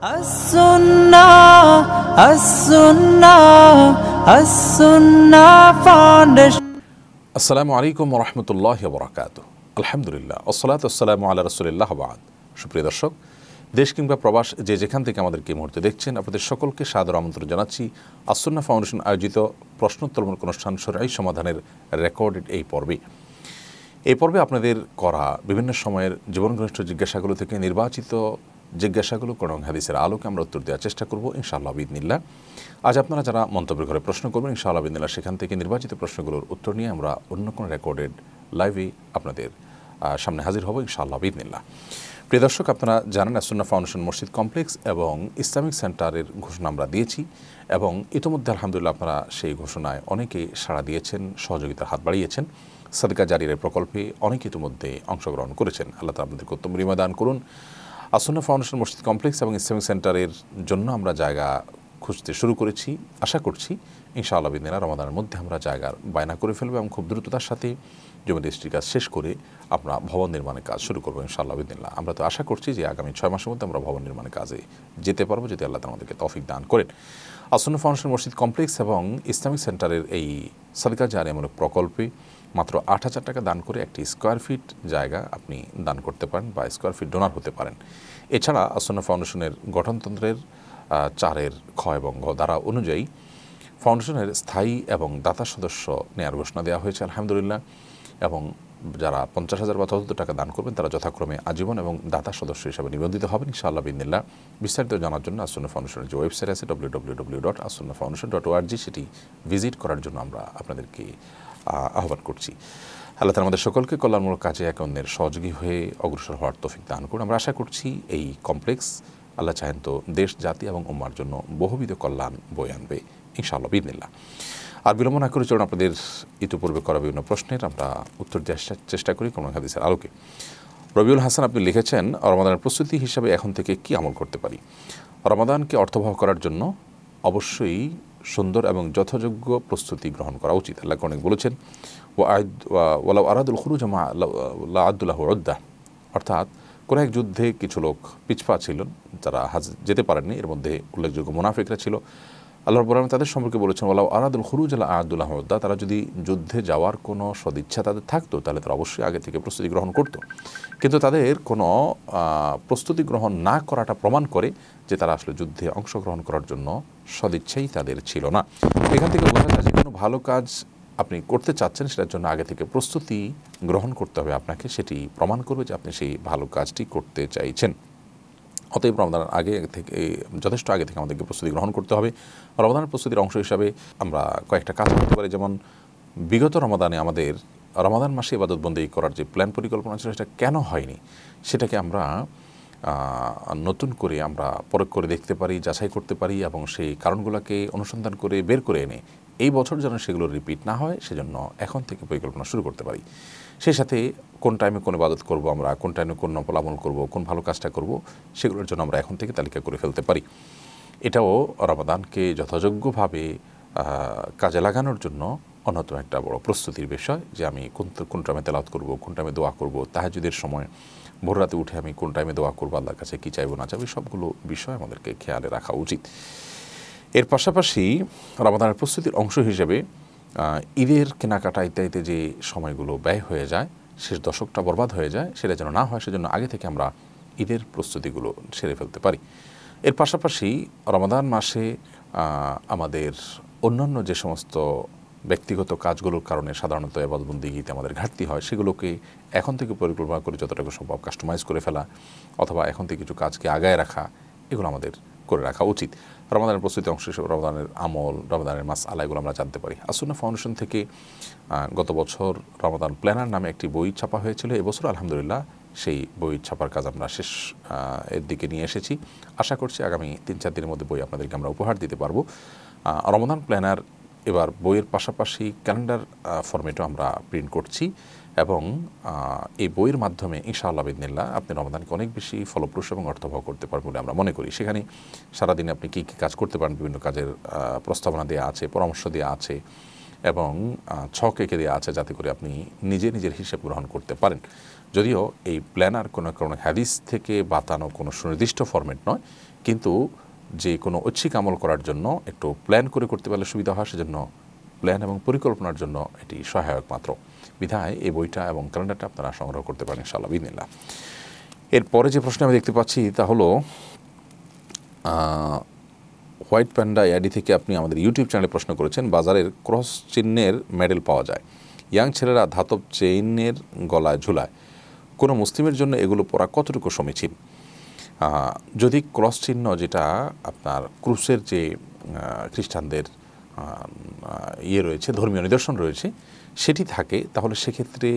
আসসালামু আলাইকুম রহমতুল্লাহ বরাকাত আলহামদুলিল্লাহ আসসালাত আসসালামু আল্লাহ রসুলিল্লাহ বাদ সুপ্রিয় দর্শক দেশ কিংবা প্রবাস যে যেখান থেকে আমাদেরকে এই মুহূর্তে দেখছেন আপনাদের সকলকে সাদর আমন্ত্রণ জানাচ্ছি আসন্না ফাউন্ডেশন আয়োজিত প্রশ্নোত্তরমূলক অনুষ্ঠান সরাই সমাধানের রেকর্ডেড এই পর্বে এই পর্বে আপনাদের করা বিভিন্ন সময়ের জীবনঘনিষ্ঠ জিজ্ঞাসাগুলো থেকে নির্বাচিত জিজ্ঞাসাগুলো করণ হাদিসের আলোকে আমরা উত্তর দেওয়ার চেষ্টা করব ইনশাআল্লাহ বিদিনিল্লা আজ আপনারা যারা মন্তব্য ঘরে প্রশ্ন করবেন ইনশাআল্লাহ বিদিনিল্লা সেখান থেকে নির্বাচিত প্রশ্নগুলোর উত্তর নিয়ে আমরা অন্য কোনো রেকর্ডেড লাইভে আপনাদের সামনে হাজির হব ইনশাআল্লাহ বিদিনিল্লা প্রিয় দর্শক আপনারা জানেন সুন্না ফাউন্ডেশন মসজিদ কমপ্লেক্স এবং ইসলামিক সেন্টারের ঘোষণা আমরা দিয়েছি এবং ইতোমধ্যে আলহামদুলিল্লাহ আপনারা সেই ঘোষণায় অনেকে সাড়া দিয়েছেন সহযোগিতার হাত বাড়িয়েছেন সাদকা জারির প্রকল্পে অনেকে ইতিমধ্যে অংশগ্রহণ করেছেন আল্লাহ তালা আপনাদের কর্তব্য দান করুন আসন্ন ফাউন্ডেশন মসজিদ কমপ্লেক্স এবং ইসলামিক সেন্টারের জন্য আমরা জায়গা খুঁজতে শুরু করেছি আশা করছি ইনশাআল্লাহ বিদিনা রমাদানের মধ্যে আমরা জায়গার বায়না করে ফেলবো এবং খুব দ্রুততার সাথে জমি দৃষ্টির কাজ শেষ করে আমরা ভবন নির্মাণের কাজ শুরু করবো ইনশাআল্লাহ বিদিনা আমরা তো আশা করছি যে আগামী ছয় মাসের মধ্যে আমরা ভবন নির্মাণের কাজে যেতে পারবো যদি আল্লাহ আমাদেরকে তফিক দান করেন আসন্ন ফাউন্ডেশন মসজিদ কমপ্লেক্স এবং ইসলামিক সেন্টারের এই সরকার জারি প্রকল্পে মাত্র আট হাজার টাকা দান করে একটি স্কোয়ার ফিট জায়গা আপনি দান করতে পারেন বা স্কোয়ার ফিট ডোনার হতে পারেন এছাড়া আসন্ন ফাউন্ডেশনের গঠনতন্ত্রের চারের ক্ষয় এবং ধারা অনুযায়ী ফাউন্ডেশনের স্থায়ী এবং দাতা সদস্য নেয়ার ঘোষণা দেওয়া হয়েছে আলহামদুলিল্লাহ এবং যারা পঞ্চাশ হাজার বা ততোধিক টাকা দান করবেন তারা যথাক্রমে আজীবন এবং দাতা সদস্য হিসাবে নিবন্ধিত হবেন ইনশাআল্লাহ বিন্দিল্লা বিস্তারিত জানার জন্য আসন্ন ফাউন্ডেশনের যে ওয়েবসাইট আছে ডব্লিউ ডব্লিউ ডব্লিউ ডট আসন্ন ফাউন্ডেশন ডট ওআরজি সেটি ভিজিট করার জন্য আমরা আপনাদেরকে আহ্বান করছি আল্লাহ তার আমাদের সকলকে কল্যাণমূলক কাজে এক অন্যের সহযোগী হয়ে অগ্রসর হওয়ার তফিক দান করুন আমরা আশা করছি এই কমপ্লেক্স আল্লাহ চাহেন তো দেশ জাতি এবং উম্মার জন্য বহুবিধ কল্যাণ বয়ে আনবে ইনশাআল্লাহ বিদিনিল্লা আর বিলম্ব না করে চলুন আপনাদের ইতিপূর্বে করা বিভিন্ন প্রশ্নের আমরা উত্তর দেওয়ার চেষ্টা করি কোনো হাদিসের আলোকে রবিউল হাসান আপনি লিখেছেন রমাদানের প্রস্তুতি হিসাবে এখন থেকে কি আমল করতে পারি রমাদানকে অর্থবহ করার জন্য অবশ্যই সুন্দর এবং যথাযোগ্য প্রস্তুতি গ্রহণ করা উচিত আল্লাহ অনেক বলেছেন ও আয়দ ওয়ালাউ আরাদুল খুরু জামা আদুল্লাহ উদ্দা অর্থাৎ কোনো এক যুদ্ধে কিছু লোক পিছপা ছিলেন যারা হাজ যেতে পারেননি এর মধ্যে উল্লেখযোগ্য মুনাফিকরা ছিল আল্লাহ রবুল্লাহ তাদের সম্পর্কে বলেছেন ওলা আরাদুল খুরুজ আল্লাহ আহাদুল আহমদ্দা তারা যদি যুদ্ধে যাওয়ার কোনো সদিচ্ছা তাদের থাকতো তাহলে তারা অবশ্যই আগে থেকে প্রস্তুতি গ্রহণ করত কিন্তু তাদের কোনো প্রস্তুতি গ্রহণ না করাটা প্রমাণ করে যে তারা আসলে যুদ্ধে অংশগ্রহণ করার জন্য সদিচ্ছাই তাদের ছিল না এখান থেকে বোঝা যায় যে কোনো ভালো কাজ আপনি করতে চাচ্ছেন সেটার জন্য আগে থেকে প্রস্তুতি গ্রহণ করতে হবে আপনাকে সেটি প্রমাণ করবে যে আপনি সেই ভালো কাজটি করতে চাইছেন অতএব রমদান আগে থেকে যথেষ্ট আগে থেকে আমাদেরকে প্রস্তুতি গ্রহণ করতে হবে রমদানের প্রস্তুতির অংশ হিসাবে আমরা কয়েকটা কাজ করতে পারি যেমন বিগত রমাদানে আমাদের রমাদান মাসে ইবাদতবন্দি করার যে প্ল্যান পরিকল্পনা ছিল সেটা কেন হয়নি সেটাকে আমরা নতুন করে আমরা পরখ করে দেখতে পারি যাচাই করতে পারি এবং সেই কারণগুলোকে অনুসন্ধান করে বের করে এনে এই বছর যেন সেগুলো রিপিট না হয় সেজন্য এখন থেকে পরিকল্পনা শুরু করতে পারি সেই সাথে কোন টাইমে কোন ইবাদত করব আমরা কোন টাইমে কোন নকল আমল করব কোন ভালো কাজটা করব সেগুলোর জন্য আমরা এখন থেকে তালিকা করে ফেলতে পারি এটাও রমাদানকে যথাযোগ্যভাবে কাজে লাগানোর জন্য অন্যতম একটা বড় প্রস্তুতির বিষয় যে আমি কোন কোন টাইমে তেলাওত করব কোন টাইমে দোয়া করব তাহাজুদের সময় ভোর রাতে উঠে আমি কোন টাইমে দোয়া করবো আল্লাহর কাছে কী চাইবো না চাইবো সবগুলো বিষয় আমাদেরকে খেয়ালে রাখা উচিত এর পাশাপাশি রমাদানের প্রস্তুতির অংশ হিসেবে ঈদের কেনাকাটা ইত্যাদিতে যে সময়গুলো ব্যয় হয়ে যায় শেষ দশকটা বরবাদ হয়ে যায় সেটা যেন না হয় সেজন্য আগে থেকে আমরা ঈদের প্রস্তুতিগুলো সেরে ফেলতে পারি এর পাশাপাশি রমাদান মাসে আমাদের অন্যান্য যে সমস্ত ব্যক্তিগত কাজগুলোর কারণে সাধারণত এবাদবন্দিগিতে আমাদের ঘাটতি হয় সেগুলোকে এখন থেকে পরিকল্পনা করে যতটুকু সম্ভব কাস্টমাইজ করে ফেলা অথবা এখন থেকে কিছু কাজকে আগায় রাখা এগুলো আমাদের করে রাখা উচিত রমাদানের প্রস্তুতি অংশ হিসেবে রমাদানের আমল রমাদানের মাস আলাইগুলো এগুলো আমরা জানতে পারি আসুন্না ফাউন্ডেশন থেকে গত বছর রমাদান প্ল্যানার নামে একটি বই ছাপা হয়েছিল এবছর আলহামদুলিল্লাহ সেই বই ছাপার কাজ আমরা শেষ এর দিকে নিয়ে এসেছি আশা করছি আগামী তিন চার দিনের মধ্যে বই আপনাদেরকে আমরা উপহার দিতে পারবো রমাদান প্ল্যানার এবার বইয়ের পাশাপাশি ক্যালেন্ডার ফরম্যাটও আমরা প্রিন্ট করছি এবং এই বইয়ের মাধ্যমে আল্লাহ বিদিনিল্লা আপনি রমাদানকে অনেক বেশি ফলপ্রসূ এবং অর্থবহ করতে পারবেন বলে আমরা মনে করি সেখানে সারাদিনে আপনি কী কী কাজ করতে পারেন বিভিন্ন কাজের প্রস্তাবনা দেওয়া আছে পরামর্শ দেওয়া আছে এবং ছক এঁকে দেওয়া আছে যাতে করে আপনি নিজে নিজের হিসেব গ্রহণ করতে পারেন যদিও এই প্ল্যানার কোনো কোনো হ্যাদিস থেকে বাতানো কোনো সুনির্দিষ্ট ফর্মেট নয় কিন্তু যে কোনো ঐচ্ছিক আমল করার জন্য একটু প্ল্যান করে করতে পারলে সুবিধা হয় সেজন্য প্ল্যান এবং পরিকল্পনার জন্য এটি সহায়ক মাত্র বিধায় এই বইটা এবং ক্যালেন্ডারটা আপনারা সংগ্রহ করতে পারেন ইনশাল্লাহ বিদিনিল্লা এরপরে যে প্রশ্ন আমি দেখতে পাচ্ছি তা হলো হোয়াইট প্যান্ডা আইডি থেকে আপনি আমাদের ইউটিউব চ্যানেলে প্রশ্ন করেছেন বাজারের ক্রস চিহ্নের মেডেল পাওয়া যায় ইয়াং ছেলেরা ধাতব চেইনের গলায় ঝুলায় কোনো মুসলিমের জন্য এগুলো পরা কতটুকু সমীচীন যদি ক্রস চিহ্ন যেটা আপনার ক্রুসের যে খ্রিস্টানদের ইয়ে রয়েছে ধর্মীয় নিদর্শন রয়েছে সেটি থাকে তাহলে সেক্ষেত্রে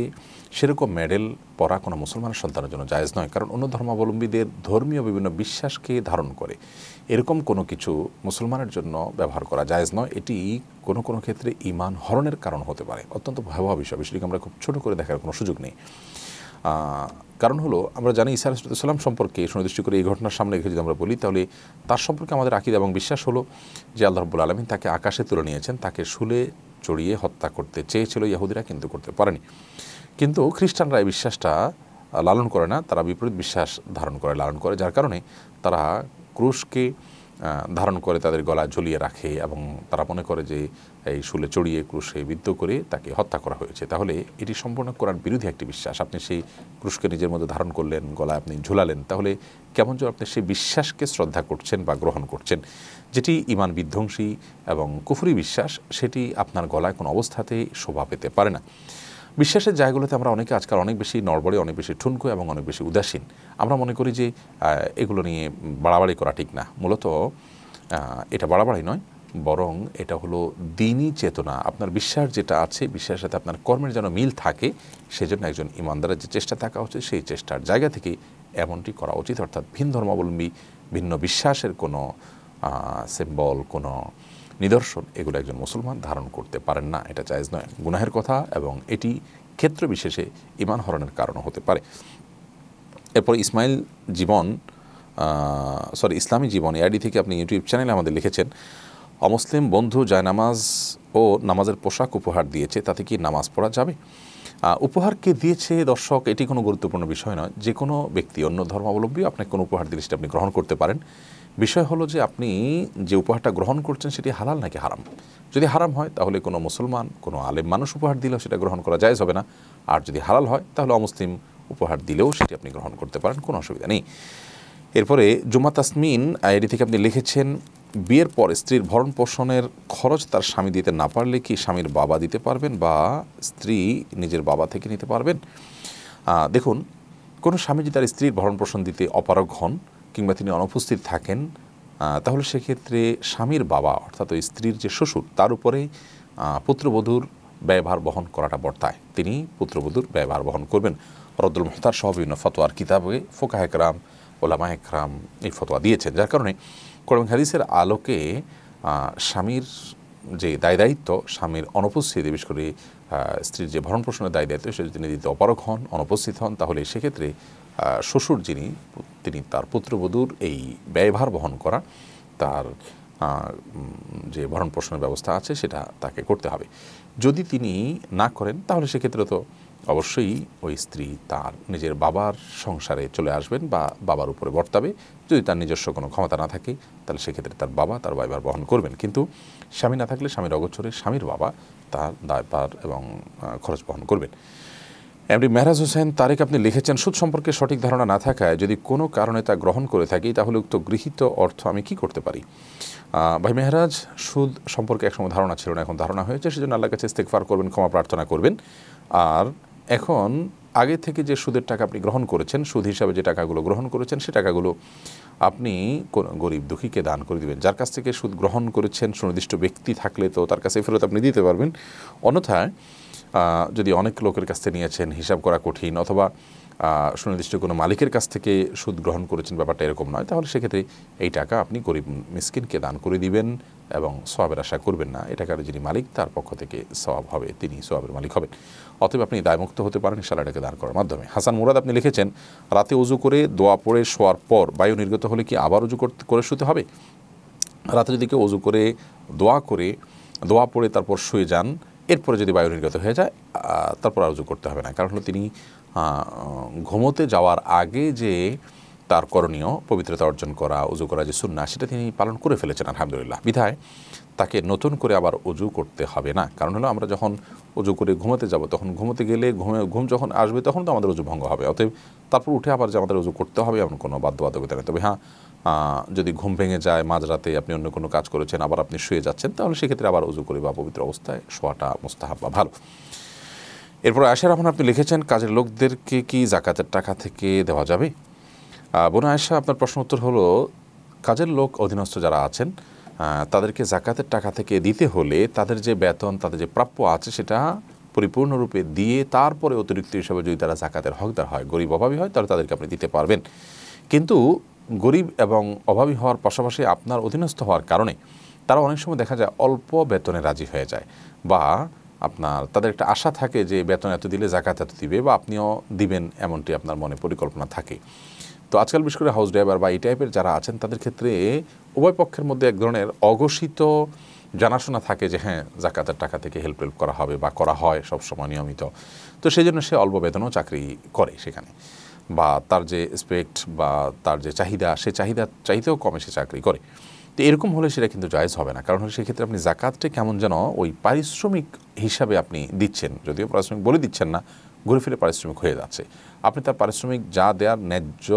সেরকম মেডেল পরা কোনো মুসলমানের সন্তানের জন্য জায়েজ নয় কারণ অন্য ধর্মাবলম্বীদের ধর্মীয় বিভিন্ন বিশ্বাসকে ধারণ করে এরকম কোনো কিছু মুসলমানের জন্য ব্যবহার করা জায়েজ নয় এটি কোনো কোনো ক্ষেত্রে ইমান হরণের কারণ হতে পারে অত্যন্ত ভয়াবহ বিষয় বিষয়টিকে আমরা খুব ছোটো করে দেখার কোনো সুযোগ নেই কারণ হলো আমরা জানি ইসা আলাইসাল্লাম সম্পর্কে সুনির্দিষ্ট করে এই ঘটনার সামনে রেখে যদি আমরা বলি তাহলে তার সম্পর্কে আমাদের আকিদ এবং বিশ্বাস হলো যে আল্লাহ রব্বুল আলমিন তাকে আকাশে তুলে নিয়েছেন তাকে শুলে চড়িয়ে হত্যা করতে চেয়েছিল ইহুদিরা কিন্তু করতে পারেনি কিন্তু খ্রিস্টানরা এই বিশ্বাসটা লালন করে না তারা বিপরীত বিশ্বাস ধারণ করে লালন করে যার কারণে তারা ক্রুশকে ধারণ করে তাদের গলা ঝুলিয়ে রাখে এবং তারা মনে করে যে এই শুলে চড়িয়ে ক্রুশে বিদ্ধ করে তাকে হত্যা করা হয়েছে তাহলে এটি সম্পূর্ণ করার বিরোধী একটি বিশ্বাস আপনি সেই ক্রুশকে নিজের মধ্যে ধারণ করলেন গলা আপনি ঝুলালেন তাহলে কেমন যে আপনি সেই বিশ্বাসকে শ্রদ্ধা করছেন বা গ্রহণ করছেন যেটি ইমান বিধ্বংসী এবং কুফুরি বিশ্বাস সেটি আপনার গলায় কোনো অবস্থাতেই শোভা পেতে পারে না বিশ্বাসের জায়গাগুলোতে আমরা অনেকে আজকাল অনেক বেশি নড়বড়ে অনেক বেশি ঠুনকো এবং অনেক বেশি উদাসীন আমরা মনে করি যে এগুলো নিয়ে বাড়াবাড়ি করা ঠিক না মূলত এটা বাড়াবাড়ি নয় বরং এটা হলো দিনই চেতনা আপনার বিশ্বাস যেটা আছে বিশ্বাসের সাথে আপনার কর্মের যেন মিল থাকে সেজন্য একজন ইমানদারের যে চেষ্টা থাকা উচিত সেই চেষ্টার জায়গা থেকে এমনটি করা উচিত অর্থাৎ ভিন্ন ধর্মাবলম্বী ভিন্ন বিশ্বাসের কোনো সিম্বল কোনো নিদর্শন এগুলো একজন মুসলমান ধারণ করতে পারেন না এটা চাইজ নয় গুনাহের কথা এবং এটি ক্ষেত্র বিশেষে ইমান হরণের কারণও হতে পারে এরপর ইসমাইল জীবন সরি ইসলামী জীবন এআইডি থেকে আপনি ইউটিউব চ্যানেলে আমাদের লিখেছেন অমুসলিম বন্ধু জায়নামাজ ও নামাজের পোশাক উপহার দিয়েছে তাতে কি নামাজ পড়া যাবে উপহার কে দিয়েছে দর্শক এটি কোনো গুরুত্বপূর্ণ বিষয় নয় যে কোনো ব্যক্তি অন্য ধর্মাবলম্বী আপনাকে কোনো উপহার দিলে সেটা আপনি গ্রহণ করতে পারেন বিষয় হলো যে আপনি যে উপহারটা গ্রহণ করছেন সেটি হালাল নাকি হারাম যদি হারাম হয় তাহলে কোনো মুসলমান কোনো আলেম মানুষ উপহার দিলেও সেটা গ্রহণ করা যায় হবে না আর যদি হালাল হয় তাহলে অমুসলিম উপহার দিলেও সেটি আপনি গ্রহণ করতে পারেন কোনো অসুবিধা নেই এরপরে জুমা তাসমিন এটি থেকে আপনি লিখেছেন বিয়ের পর স্ত্রীর ভরণ পোষণের খরচ তার স্বামী দিতে না পারলে কি স্বামীর বাবা দিতে পারবেন বা স্ত্রী নিজের বাবা থেকে নিতে পারবেন দেখুন কোনো স্বামী যদি তার স্ত্রীর ভরণ পোষণ দিতে অপারগ হন কিংবা তিনি অনুপস্থিত থাকেন তাহলে সেক্ষেত্রে স্বামীর বাবা অর্থাৎ ওই স্ত্রীর যে শ্বশুর তার উপরে পুত্রবধূর ব্যয়ভার বহন করাটা বর্তায় তিনি পুত্রবধূর ব্যয়ভার বহন করবেন রদুল মোহতার সহ বিভিন্ন ফতোয়ার কিতাবে ফোকা একরাম ওলামা একরাম এই ফতোয়া দিয়েছেন যার কারণে কোরআন হাদিসের আলোকে স্বামীর যে দায় দায়িত্ব স্বামীর অনুপস্থিতি বিশেষ করে স্ত্রীর যে ভরণ পোষণের দায় দায়িত্ব সে যদি অপারক হন অনুপস্থিত হন তাহলে সেক্ষেত্রে শ্বশুর যিনি তিনি তার পুত্রবধূর এই ব্যয়ভার বহন করা তার যে ভরণ পোষণের ব্যবস্থা আছে সেটা তাকে করতে হবে যদি তিনি না করেন তাহলে সেক্ষেত্রে তো অবশ্যই ওই স্ত্রী তার নিজের বাবার সংসারে চলে আসবেন বা বাবার উপরে বর্তাবে যদি তার নিজস্ব কোনো ক্ষমতা না থাকে তাহলে সেক্ষেত্রে তার বাবা তার বাইবার বহন করবেন কিন্তু স্বামী না থাকলে স্বামীর অগোচরে স্বামীর বাবা তার দায়ভার এবং খরচ বহন করবেন এমডি মেহরাজ হোসেন তারেক আপনি লিখেছেন সুদ সম্পর্কে সঠিক ধারণা না থাকায় যদি কোনো কারণে তা গ্রহণ করে থাকি তাহলে উক্ত গৃহীত অর্থ আমি কি করতে পারি ভাই মেহরাজ সুদ সম্পর্কে একসময় ধারণা ছিল না এখন ধারণা হয়েছে সেজন্য আল্লাহ কাছে ইস্তেকফার করবেন ক্ষমা প্রার্থনা করবেন আর এখন আগে থেকে যে সুদের টাকা আপনি গ্রহণ করেছেন সুদ হিসাবে যে টাকাগুলো গ্রহণ করেছেন সে টাকাগুলো আপনি গরিব দুঃখীকে দান করে দিবেন যার কাছ থেকে সুদ গ্রহণ করেছেন সুনির্দিষ্ট ব্যক্তি থাকলে তো তার কাছে ফেরত আপনি দিতে পারবেন অন্যথায় যদি অনেক লোকের কাছ থেকে নিয়েছেন হিসাব করা কঠিন অথবা সুনির্দিষ্ট কোনো মালিকের কাছ থেকে সুদ গ্রহণ করেছেন ব্যাপারটা এরকম নয় তাহলে সেক্ষেত্রে এই টাকা আপনি গরিব মিসকিনকে দান করে দিবেন এবং সোয়াবের আশা করবেন না এ টাকার যিনি মালিক তার পক্ষ থেকে সবাব হবে তিনি সোয়াবের মালিক হবেন অতএব আপনি দায়মুক্ত হতে পারেন শালাটাকে দান করার মাধ্যমে হাসান মুরাদ আপনি লিখেছেন রাতে উজু করে দোয়া পড়ে শোয়ার পর বায়ু নির্গত হলে কি আবার উজু করে শুতে হবে যদি দিকে উজু করে দোয়া করে দোয়া পড়ে তারপর শুয়ে যান এরপরে যদি বায়ু নির্গত হয়ে যায় তারপর আরজু করতে হবে না কারণ হলো তিনি ঘুমোতে যাওয়ার আগে যে তার করণীয় পবিত্রতা অর্জন করা উজু করা যে সুন্না সেটা তিনি পালন করে ফেলেছেন আলহামদুলিল্লাহ বিধায় তাকে নতুন করে আবার উজু করতে হবে না কারণ হলো আমরা যখন উজু করে ঘুমোতে যাব তখন ঘুমোতে গেলে ঘুমে ঘুম যখন আসবে তখন তো আমাদের উজু ভঙ্গ হবে অতএব তারপর উঠে আবার যে আমাদের উজু করতে হবে এমন কোনো বাধ্যবাধকতা নেই তবে হ্যাঁ যদি ঘুম ভেঙে যায় মাঝরাতে আপনি অন্য কোনো কাজ করেছেন আবার আপনি শুয়ে যাচ্ছেন তাহলে সেক্ষেত্রে আবার উজু করে বা পবিত্র অবস্থায় শোয়াটা মোস্তাহাব বা ভালো এরপর আয়সা রহমান আপনি লিখেছেন কাজের লোকদেরকে কি জাকাতের টাকা থেকে দেওয়া যাবে বোন আয়সা আপনার প্রশ্ন উত্তর হলো কাজের লোক অধীনস্থ যারা আছেন তাদেরকে জাকাতের টাকা থেকে দিতে হলে তাদের যে বেতন তাদের যে প্রাপ্য আছে সেটা পরিপূর্ণরূপে দিয়ে তারপরে অতিরিক্ত হিসাবে যদি তারা জাকাতের হকদার হয় গরিব অভাবী হয় তাহলে তাদেরকে আপনি দিতে পারবেন কিন্তু গরিব এবং অভাবী হওয়ার পাশাপাশি আপনার অধীনস্থ হওয়ার কারণে তারা অনেক সময় দেখা যায় অল্প বেতনে রাজি হয়ে যায় বা আপনার তাদের একটা আশা থাকে যে বেতন এত দিলে জাকাত এত দিবে বা আপনিও দিবেন এমনটি আপনার মনে পরিকল্পনা থাকে তো আজকাল বিশেষ করে হাউস ড্রাইভার বা এই টাইপের যারা আছেন তাদের ক্ষেত্রে উভয় পক্ষের মধ্যে এক ধরনের অঘোষিত জানাশোনা থাকে যে হ্যাঁ জাকাতের টাকা থেকে হেল্প হেল্প করা হবে বা করা হয় সবসময় নিয়মিত তো সেই জন্য সে অল্প বেতনও চাকরি করে সেখানে বা তার যে স্পেক্ট বা তার যে চাহিদা সে চাহিদা চাহিদাও কমে সে চাকরি করে তো এরকম হলে সেটা কিন্তু জায়জ হবে না কারণ হলে সেক্ষেত্রে আপনি জাকাতটা কেমন যেন ওই পারিশ্রমিক হিসাবে আপনি দিচ্ছেন যদিও পারিশ্রমিক বলে দিচ্ছেন না ঘুরে ফিরে পারিশ্রমিক হয়ে যাচ্ছে আপনি তার পারিশ্রমিক যা দেওয়ার ন্যায্য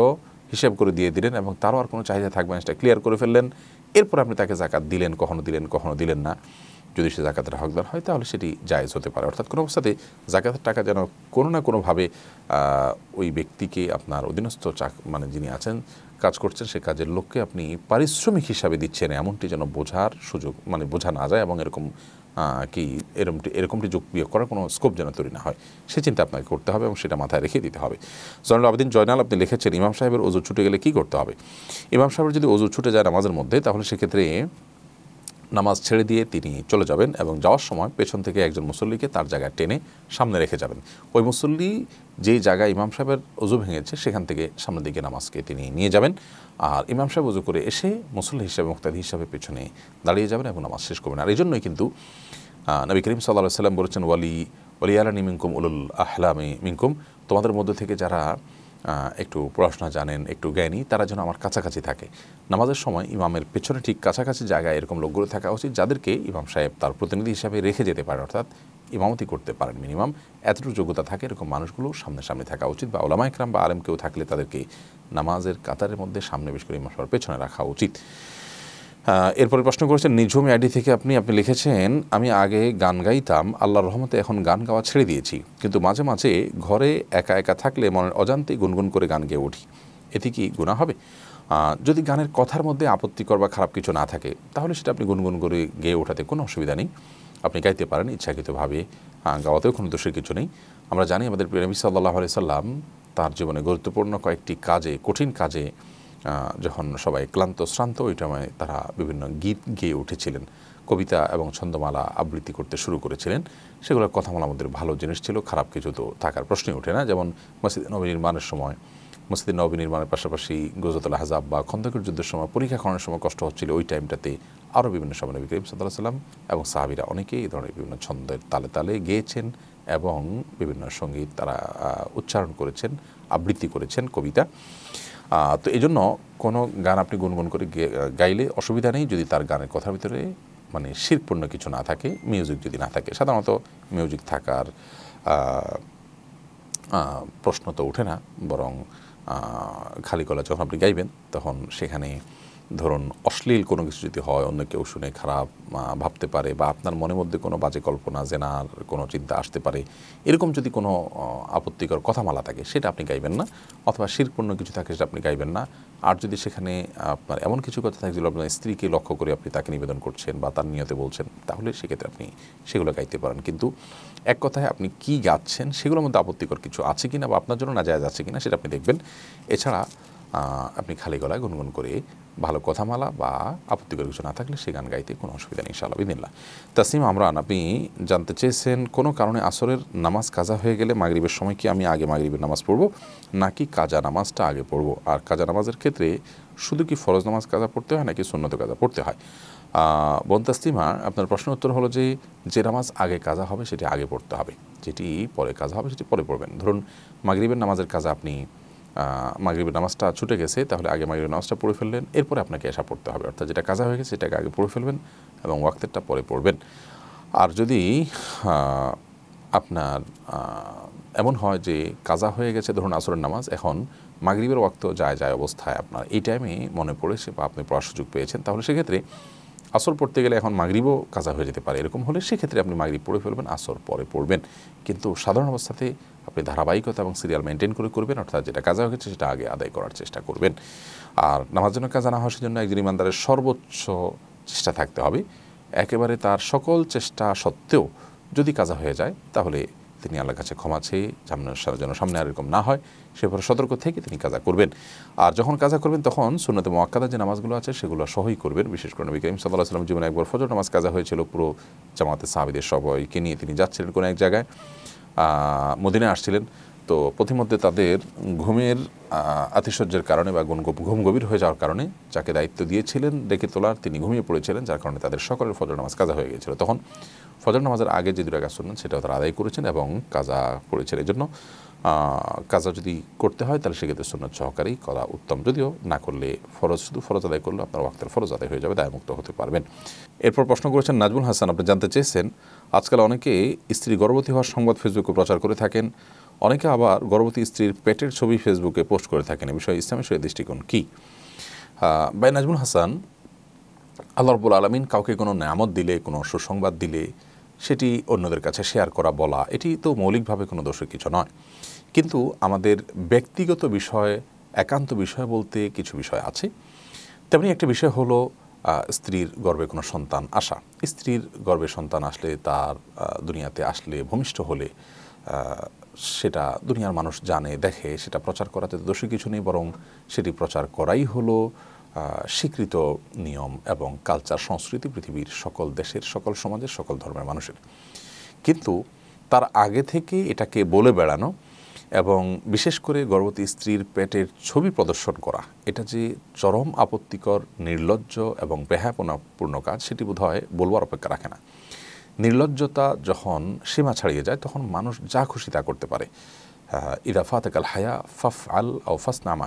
হিসেব করে দিয়ে দিলেন এবং তারও আর কোনো চাহিদা থাকবে না সেটা ক্লিয়ার করে ফেললেন এরপর আপনি তাকে জাকাত দিলেন কখনো দিলেন কখনো দিলেন না যদি সে জাকাতের হকদার হয় তাহলে সেটি জায়জ হতে পারে অর্থাৎ কোনো অবস্থাতে জাকাতের টাকা যেন কোনো না কোনোভাবে ওই ব্যক্তিকে আপনার অধীনস্থ চাক মানে যিনি আছেন কাজ করছেন সে কাজের লোককে আপনি পারিশ্রমিক হিসাবে দিচ্ছেন এমনটি যেন বোঝার সুযোগ মানে বোঝা না যায় এবং এরকম কি এরকমটি এরকমটি যোগ বিয়োগ করার কোনো স্কোপ যেন তৈরি না হয় সে চিন্তা আপনাকে করতে হবে এবং সেটা মাথায় রেখে দিতে হবে জয়নুল আবেদিন জয়নাল আপনি লিখেছেন ইমাম সাহেবের ওজু ছুটে গেলে কি করতে হবে ইমাম সাহেবের যদি ওজু ছুটে যায় নামাজের মধ্যে তাহলে সেক্ষেত্রে নামাজ ছেড়ে দিয়ে তিনি চলে যাবেন এবং যাওয়ার সময় পেছন থেকে একজন মুসল্লিকে তার জায়গায় টেনে সামনে রেখে যাবেন ওই মুসল্লি যেই জায়গায় ইমাম সাহেবের অজু ভেঙেছে সেখান থেকে সামনের দিকে নামাজকে তিনি নিয়ে যাবেন আর ইমাম সাহেব উজু করে এসে মুসল্লি হিসাবে মুক্তাদি হিসাবে পেছনে দাঁড়িয়ে যাবেন এবং নামাজ শেষ করবেন আর এই জন্যই কিন্তু নবী করিম সাল্লাহ সাল্লাম বলেছেন ওয়ালি ওলিয়ালানি নিমিঙ্কুম উলুল আহলামি মিঙ্কুম তোমাদের মধ্যে থেকে যারা একটু পড়াশোনা জানেন একটু জ্ঞানী তারা যেন আমার কাছাকাছি থাকে নামাজের সময় ইমামের পেছনে ঠিক কাছাকাছি জায়গায় এরকম লোকগুলো থাকা উচিত যাদেরকে ইমাম সাহেব তার প্রতিনিধি হিসাবে রেখে যেতে পারে অর্থাৎ ইমামতি করতে পারেন মিনিমাম এতটুকু যোগ্যতা থাকে এরকম মানুষগুলো সামনে সামনে থাকা উচিত বা ওলামা একরাম বা আলেম কেউ থাকলে তাদেরকে নামাজের কাতারের মধ্যে সামনে বেশ করে ইমাম সবার পেছনে রাখা উচিত এরপরে প্রশ্ন করেছেন নিঝুম আইডি থেকে আপনি আপনি লিখেছেন আমি আগে গান গাইতাম আল্লাহর রহমতে এখন গান গাওয়া ছেড়ে দিয়েছি কিন্তু মাঝে মাঝে ঘরে একা একা থাকলে মনের অজান্তে গুনগুন করে গান গেয়ে উঠি এতে কি গুণা হবে যদি গানের কথার মধ্যে আপত্তিকর বা খারাপ কিছু না থাকে তাহলে সেটা আপনি গুনগুন করে গেয়ে ওঠাতে কোনো অসুবিধা নেই আপনি গাইতে পারেন ইচ্ছাকৃতভাবে গাওয়াতেও কোনো দোষের কিছু নেই আমরা জানি আমাদের প্রেমী সাল্লাহ আলিয়া সাল্লাম তার জীবনে গুরুত্বপূর্ণ কয়েকটি কাজে কঠিন কাজে যখন সবাই ক্লান্ত শ্রান্ত ওই টাইমে তারা বিভিন্ন গীত গেয়ে উঠেছিলেন কবিতা এবং ছন্দমালা আবৃত্তি করতে শুরু করেছিলেন সেগুলোর কথামালা আমাদের ভালো জিনিস ছিল খারাপ কিছু তো থাকার প্রশ্নই ওঠে না যেমন মসজিদ নবনির্মাণের সময় মসজিদ নবী নির্মাণের পাশাপাশি গজতুল হাজাব বা খন্দকের যুদ্ধের সময় পরীক্ষা খাওয়ানোর সময় কষ্ট হচ্ছিল ওই টাইমটাতে আরও বিভিন্ন সময় নবী করিম সাল্লাহ সাল্লাম এবং সাহাবিরা অনেকেই এই ধরনের বিভিন্ন ছন্দের তালে তালে গেয়েছেন এবং বিভিন্ন সঙ্গীত তারা উচ্চারণ করেছেন আবৃত্তি করেছেন কবিতা তো এই জন্য কোনো গান আপনি গুনগুন করে গাইলে অসুবিধা নেই যদি তার গানের কথার ভিতরে মানে শিল্পপূর্ণ কিছু না থাকে মিউজিক যদি না থাকে সাধারণত মিউজিক থাকার প্রশ্ন তো ওঠে না বরং খালি গলা যখন আপনি গাইবেন তখন সেখানে ধরুন অশ্লীল কোনো কিছু যদি হয় অন্য কেউ শুনে খারাপ ভাবতে পারে বা আপনার মনের মধ্যে কোনো বাজে কল্পনা জেনার কোনো চিন্তা আসতে পারে এরকম যদি কোনো আপত্তিকর কথামালা থাকে সেটা আপনি গাইবেন না অথবা শিরপূর্ণ কিছু থাকে সেটা আপনি গাইবেন না আর যদি সেখানে আপনার এমন কিছু কথা থাকে যেগুলো আপনার স্ত্রীকে লক্ষ্য করে আপনি তাকে নিবেদন করছেন বা তার নিয়তে বলছেন তাহলে সেক্ষেত্রে আপনি সেগুলো গাইতে পারেন কিন্তু এক কথায় আপনি কি গাচ্ছেন সেগুলোর মধ্যে আপত্তিকর কিছু আছে কি না বা আপনার জন্য না যায় আছে না সেটা আপনি দেখবেন এছাড়া আপনি খালি গলায় গুনগুন করে ভালো কথামালা বা আপত্তিকর কিছু না থাকলে সে গান গাইতে কোনো অসুবিধা নেই ইনশাআল্লাহ বিদিনলা তাসিম আমরান আপনি জানতে চেয়েছেন কোনো কারণে আসরের নামাজ কাজা হয়ে গেলে মাগরীবের সময় কি আমি আগে মাগরীবের নামাজ পড়ব নাকি কাজা নামাজটা আগে পড়ব আর কাজা নামাজের ক্ষেত্রে শুধু কি ফরজ নামাজ কাজা পড়তে হয় নাকি সুন্নত কাজা পড়তে হয় বন্তাস্তিমা আপনার প্রশ্ন উত্তর হলো যে যে নামাজ আগে কাজা হবে সেটি আগে পড়তে হবে যেটি পরে কাজা হবে সেটি পরে পড়বেন ধরুন মাগরীবের নামাজের কাজা আপনি মাগরীবের নামাজটা ছুটে গেছে তাহলে আগে মাগরীবের নামাজটা পড়ে ফেললেন এরপরে আপনাকে এসা পড়তে হবে অর্থাৎ যেটা কাজা হয়ে গেছে সেটাকে আগে পড়ে ফেলবেন এবং ওয়াক্তেরটা পরে পড়বেন আর যদি আপনার এমন হয় যে কাজা হয়ে গেছে ধরুন আসরের নামাজ এখন মাগরীবের ওয়াক্ত যায় যায় অবস্থায় আপনার এই টাইমে মনে পড়ে সে বা আপনি পড়ার সুযোগ পেয়েছেন তাহলে সেক্ষেত্রে আসর পড়তে গেলে এখন মাগরীবও কাজা হয়ে যেতে পারে এরকম হলে সেক্ষেত্রে আপনি মাগরীব পড়ে ফেলবেন আসর পরে পড়বেন কিন্তু সাধারণ অবস্থাতে আপনি ধারাবাহিকতা এবং সিরিয়াল মেনটেন করে করবেন অর্থাৎ যেটা কাজা হয়েছে সেটা আগে আদায় করার চেষ্টা করবেন আর নামাজ জন্য কাজা না হওয়ার জন্য একজন ইমানদারের সর্বোচ্চ চেষ্টা থাকতে হবে একেবারে তার সকল চেষ্টা সত্ত্বেও যদি কাজা হয়ে যায় তাহলে তিনি আল্লাহর কাছে ক্ষমা চেয়ে জামনার যেন সামনে আর এরকম না হয় সেভাবে সতর্ক থেকে তিনি কাজা করবেন আর যখন কাজা করবেন তখন সুন্নতে মোয়াক্কাদা যে নামাজগুলো আছে সেগুলো সহই করবেন বিশেষ করে নবী করিম সাল্লাহ সাল্লাম জীবনে একবার ফজর নামাজ কাজা হয়েছিল পুরো জামাতে সাহাবিদের সবাইকে নিয়ে তিনি যাচ্ছিলেন কোনো এক জায়গায় মদিনে আসছিলেন তো প্রতিমধ্যে তাদের ঘুমের আতিশয্যের কারণে বা ঘুম গভীর হয়ে যাওয়ার কারণে যাকে দায়িত্ব দিয়েছিলেন ডেকে তোলার তিনি ঘুমিয়ে পড়েছিলেন যার কারণে তাদের সকলের ফজর নামাজ কাজা হয়ে গিয়েছিল তখন ফজর নামাজের আগে যে কাজ শুনলেন সেটাও তারা আদায় করেছেন এবং কাজা করেছেন এই জন্য কাজা যদি করতে হয় তাহলে সেক্ষেত্রে সুন্নত সহকারেই করা উত্তম যদিও না করলে ফরজ শুধু ফরজ আদায় করলে আপনার ওয়াক্তের ফরজ আদায় হয়ে যাবে দায়মুক্ত হতে পারবেন এরপর প্রশ্ন করেছেন নাজমুল হাসান আপনি জানতে চেয়েছেন আজকাল অনেকে স্ত্রী গর্ভবতী হওয়ার সংবাদ ফেসবুকে প্রচার করে থাকেন অনেকে আবার গর্ভবতী স্ত্রীর পেটের ছবি ফেসবুকে পোস্ট করে থাকেন এ বিষয়ে ইসলামের সহ দৃষ্টিকোণ কী বাই নাজমুল হাসান আল্লাহ রবুল আলমিন কাউকে কোনো নামত দিলে কোনো সুসংবাদ দিলে সেটি অন্যদের কাছে শেয়ার করা বলা এটি তো মৌলিকভাবে কোনো দোষের কিছু নয় কিন্তু আমাদের ব্যক্তিগত বিষয় একান্ত বিষয় বলতে কিছু বিষয় আছে তেমনি একটা বিষয় হলো স্ত্রীর গর্বে কোনো সন্তান আসা স্ত্রীর গর্বে সন্তান আসলে তার দুনিয়াতে আসলে ভূমিষ্ঠ হলে সেটা দুনিয়ার মানুষ জানে দেখে সেটা প্রচার করাতে দোষী কিছু নেই বরং সেটি প্রচার করাই হলো স্বীকৃত নিয়ম এবং কালচার সংস্কৃতি পৃথিবীর সকল দেশের সকল সমাজের সকল ধর্মের মানুষের কিন্তু তার আগে থেকে এটাকে বলে বেড়ানো এবং বিশেষ করে গর্ভবতী স্ত্রীর পেটের ছবি প্রদর্শন করা এটা যে চরম আপত্তিকর নির্লজ্জ এবং বেহাপনাপূর্ণ কাজ সেটি বোধ হয় বলবার অপেক্ষা রাখে না নির্লজ্জতা যখন সীমা ছাড়িয়ে যায় তখন মানুষ যা খুশি তা করতে পারে ইদাফাত কাল হায়া ফাফ আল ও ফাস নাম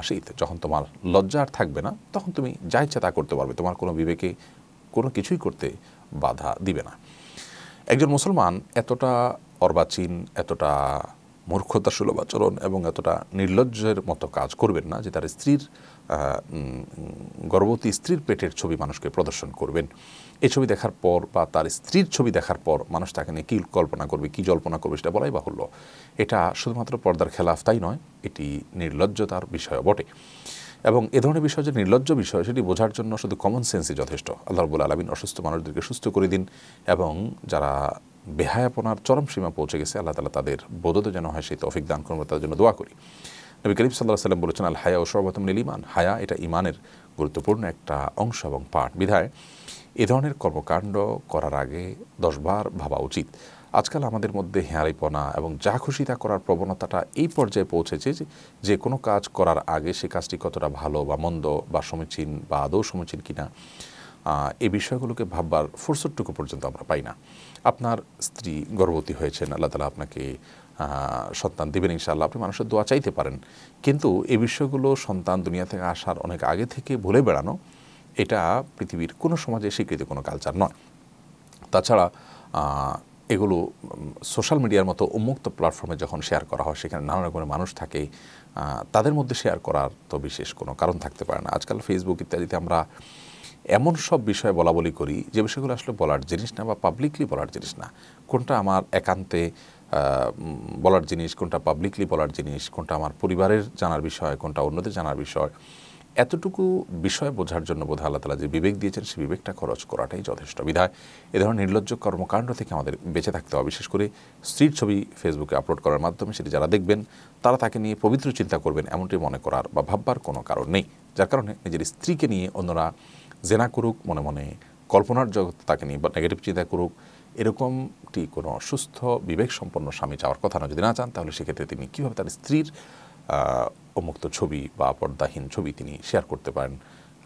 যখন তোমার লজ্জা আর থাকবে না তখন তুমি যা ইচ্ছা তা করতে পারবে তোমার কোনো বিবেকে কোনো কিছুই করতে বাধা দিবে না একজন মুসলমান এতটা অর্বাচীন এতটা মূর্খতা সুলভ আচরণ এবং এতটা নির্লজ্জের মতো কাজ করবেন না যে তার স্ত্রীর গর্ভবতী স্ত্রীর পেটের ছবি মানুষকে প্রদর্শন করবেন এই ছবি দেখার পর বা তার স্ত্রীর ছবি দেখার পর মানুষ তাকে নিয়ে কী কল্পনা করবে কী জল্পনা করবে সেটা বলাই বাহুল্য এটা শুধুমাত্র পর্দার খেলাফ তাই নয় এটি নির্লজ্জতার বিষয় বটে এবং এ ধরনের বিষয় যে নির্লজ্জ বিষয় সেটি বোঝার জন্য শুধু কমন সেন্সই যথেষ্ট আল্লাহ রবুল আলমিন অসুস্থ মানুষদেরকে সুস্থ করে দিন এবং যারা বেহায়াপনার চরম সীমা পৌঁছে গেছে আল্লাহ তালা তাদের বোধত যেন হয় সেই তফিক দান করবো তাদের জন্য দোয়া করি নবী করিম সাল্লাহ সাল্লাম বলেছেন আল হায়া ও নীল ইমান হায়া এটা ইমানের গুরুত্বপূর্ণ একটা অংশ এবং পাঠ বিধায় এ ধরনের কর্মকাণ্ড করার আগে দশবার ভাবা উচিত আজকাল আমাদের মধ্যে হেঁয়ারিপনা এবং যা খুশি তা করার প্রবণতাটা এই পর্যায়ে পৌঁছেছে যে কোনো কাজ করার আগে সে কাজটি কতটা ভালো বা মন্দ বা সমীচীন বা আদৌ সমীচীন কিনা এই বিষয়গুলোকে ভাববার ফুরসতটুকু পর্যন্ত আমরা পাই না আপনার স্ত্রী গর্ভবতী হয়েছেন আল্লাহ তালা আপনাকে সন্তান দেবেন ইনশাআল্লাহ আপনি মানুষের দোয়া চাইতে পারেন কিন্তু এই বিষয়গুলো সন্তান দুনিয়া থেকে আসার অনেক আগে থেকে ভুলে বেড়ানো এটা পৃথিবীর কোনো সমাজে স্বীকৃত কোনো কালচার নয় তাছাড়া এগুলো সোশ্যাল মিডিয়ার মতো উন্মুক্ত প্ল্যাটফর্মে যখন শেয়ার করা হয় সেখানে নানা রকমের মানুষ থাকে তাদের মধ্যে শেয়ার করার তো বিশেষ কোনো কারণ থাকতে পারে না আজকাল ফেসবুক ইত্যাদিতে আমরা এমন সব বিষয়ে বলা বলি করি যে বিষয়গুলো আসলে বলার জিনিস না বা পাবলিকলি বলার জিনিস না কোনটা আমার একান্তে বলার জিনিস কোনটা পাবলিকলি বলার জিনিস কোনটা আমার পরিবারের জানার বিষয় কোনটা অন্যদের জানার বিষয় এতটুকু বিষয় বোঝার জন্য বোধ আল্লাহ তালা যে বিবেক দিয়েছেন সেই বিবেকটা খরচ করাটাই যথেষ্ট বিধায় এ ধরনের নির্লজ্জ কর্মকাণ্ড থেকে আমাদের বেঁচে থাকতে হবে বিশেষ করে স্ত্রীর ছবি ফেসবুকে আপলোড করার মাধ্যমে সেটি যারা দেখবেন তারা তাকে নিয়ে পবিত্র চিন্তা করবেন এমনটি মনে করার বা ভাববার কোনো কারণ নেই যার কারণে নিজের স্ত্রীকে নিয়ে অন্যরা জেনা করুক মনে মনে কল্পনার জগৎ তাকে নিয়ে বা নেগেটিভ চিন্তা করুক এরকমটি কোনো অসুস্থ বিবেক সম্পন্ন স্বামী চাওয়ার কথা না যদি না চান তাহলে সেক্ষেত্রে তিনি কীভাবে তার স্ত্রীর অমুক্ত ছবি বা পর্দাহীন ছবি তিনি শেয়ার করতে পারেন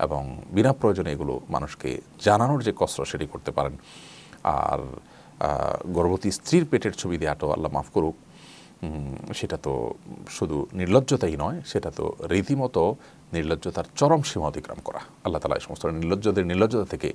এবং বিনা প্রয়োজনে এগুলো মানুষকে জানানোর যে কষ্ট সেটি করতে পারেন আর গর্ভবতী স্ত্রীর পেটের ছবি দেওয়াটাও আল্লাহ মাফ করুক সেটা তো শুধু নির্লজ্জতাই নয় সেটা তো রীতিমতো নির্লজ্জতার চরম সীমা অতিক্রম করা আল্লাহ তালা এই সমস্ত নির্লজ্জদের নির্লজ্জতা থেকে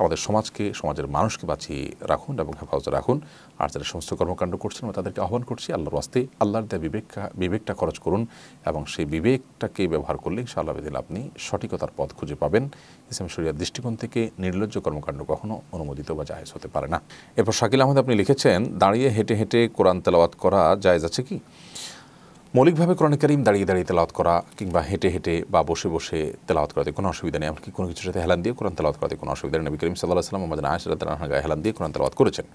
আমাদের সমাজকে সমাজের মানুষকে বাঁচিয়ে রাখুন এবং হেফাজতে রাখুন আর যারা সমস্ত কর্মকাণ্ড করছেন আমরা তাদেরকে আহ্বান করছি আল্লাহর আস্তে আল্লাহর দেয়া বিবেকটা বিবেকটা খরচ করুন এবং সেই বিবেকটাকে ব্যবহার করলে ইনশাআল্লাহ বেদিন আপনি সঠিকতার পথ খুঁজে পাবেন ইসলাম শরিয়ার দৃষ্টিকোণ থেকে নির্লজ্জ কর্মকাণ্ড কখনো অনুমোদিত বা জায়জ হতে পারে না এরপর শাকিল আহমেদ আপনি লিখেছেন দাঁড়িয়ে হেঁটে হেঁটে কোরআন তেলাওয়াত করা জায়জ আছে কি মৌলিকভাবে কোরআন করিম দাঁড়িয়ে দাঁড়িয়ে তেলাওত করা কিংবা হেঁটে হেঁটে বা বসে বসে তেলাওত করাতে কোনো অসুবিধা নেই এমনকি কোনো কিছুর সাথে হেলান দিয়ে কোরআন তেলাওয়াত করাতে কোনো অসুবিধা নেই নবী করিম সাল্লাহ সাল্লাম আমাদের আয়সাল্লাহ গায়ে হেলান দিয়ে কোরআন তেলাওয়াত করেছেন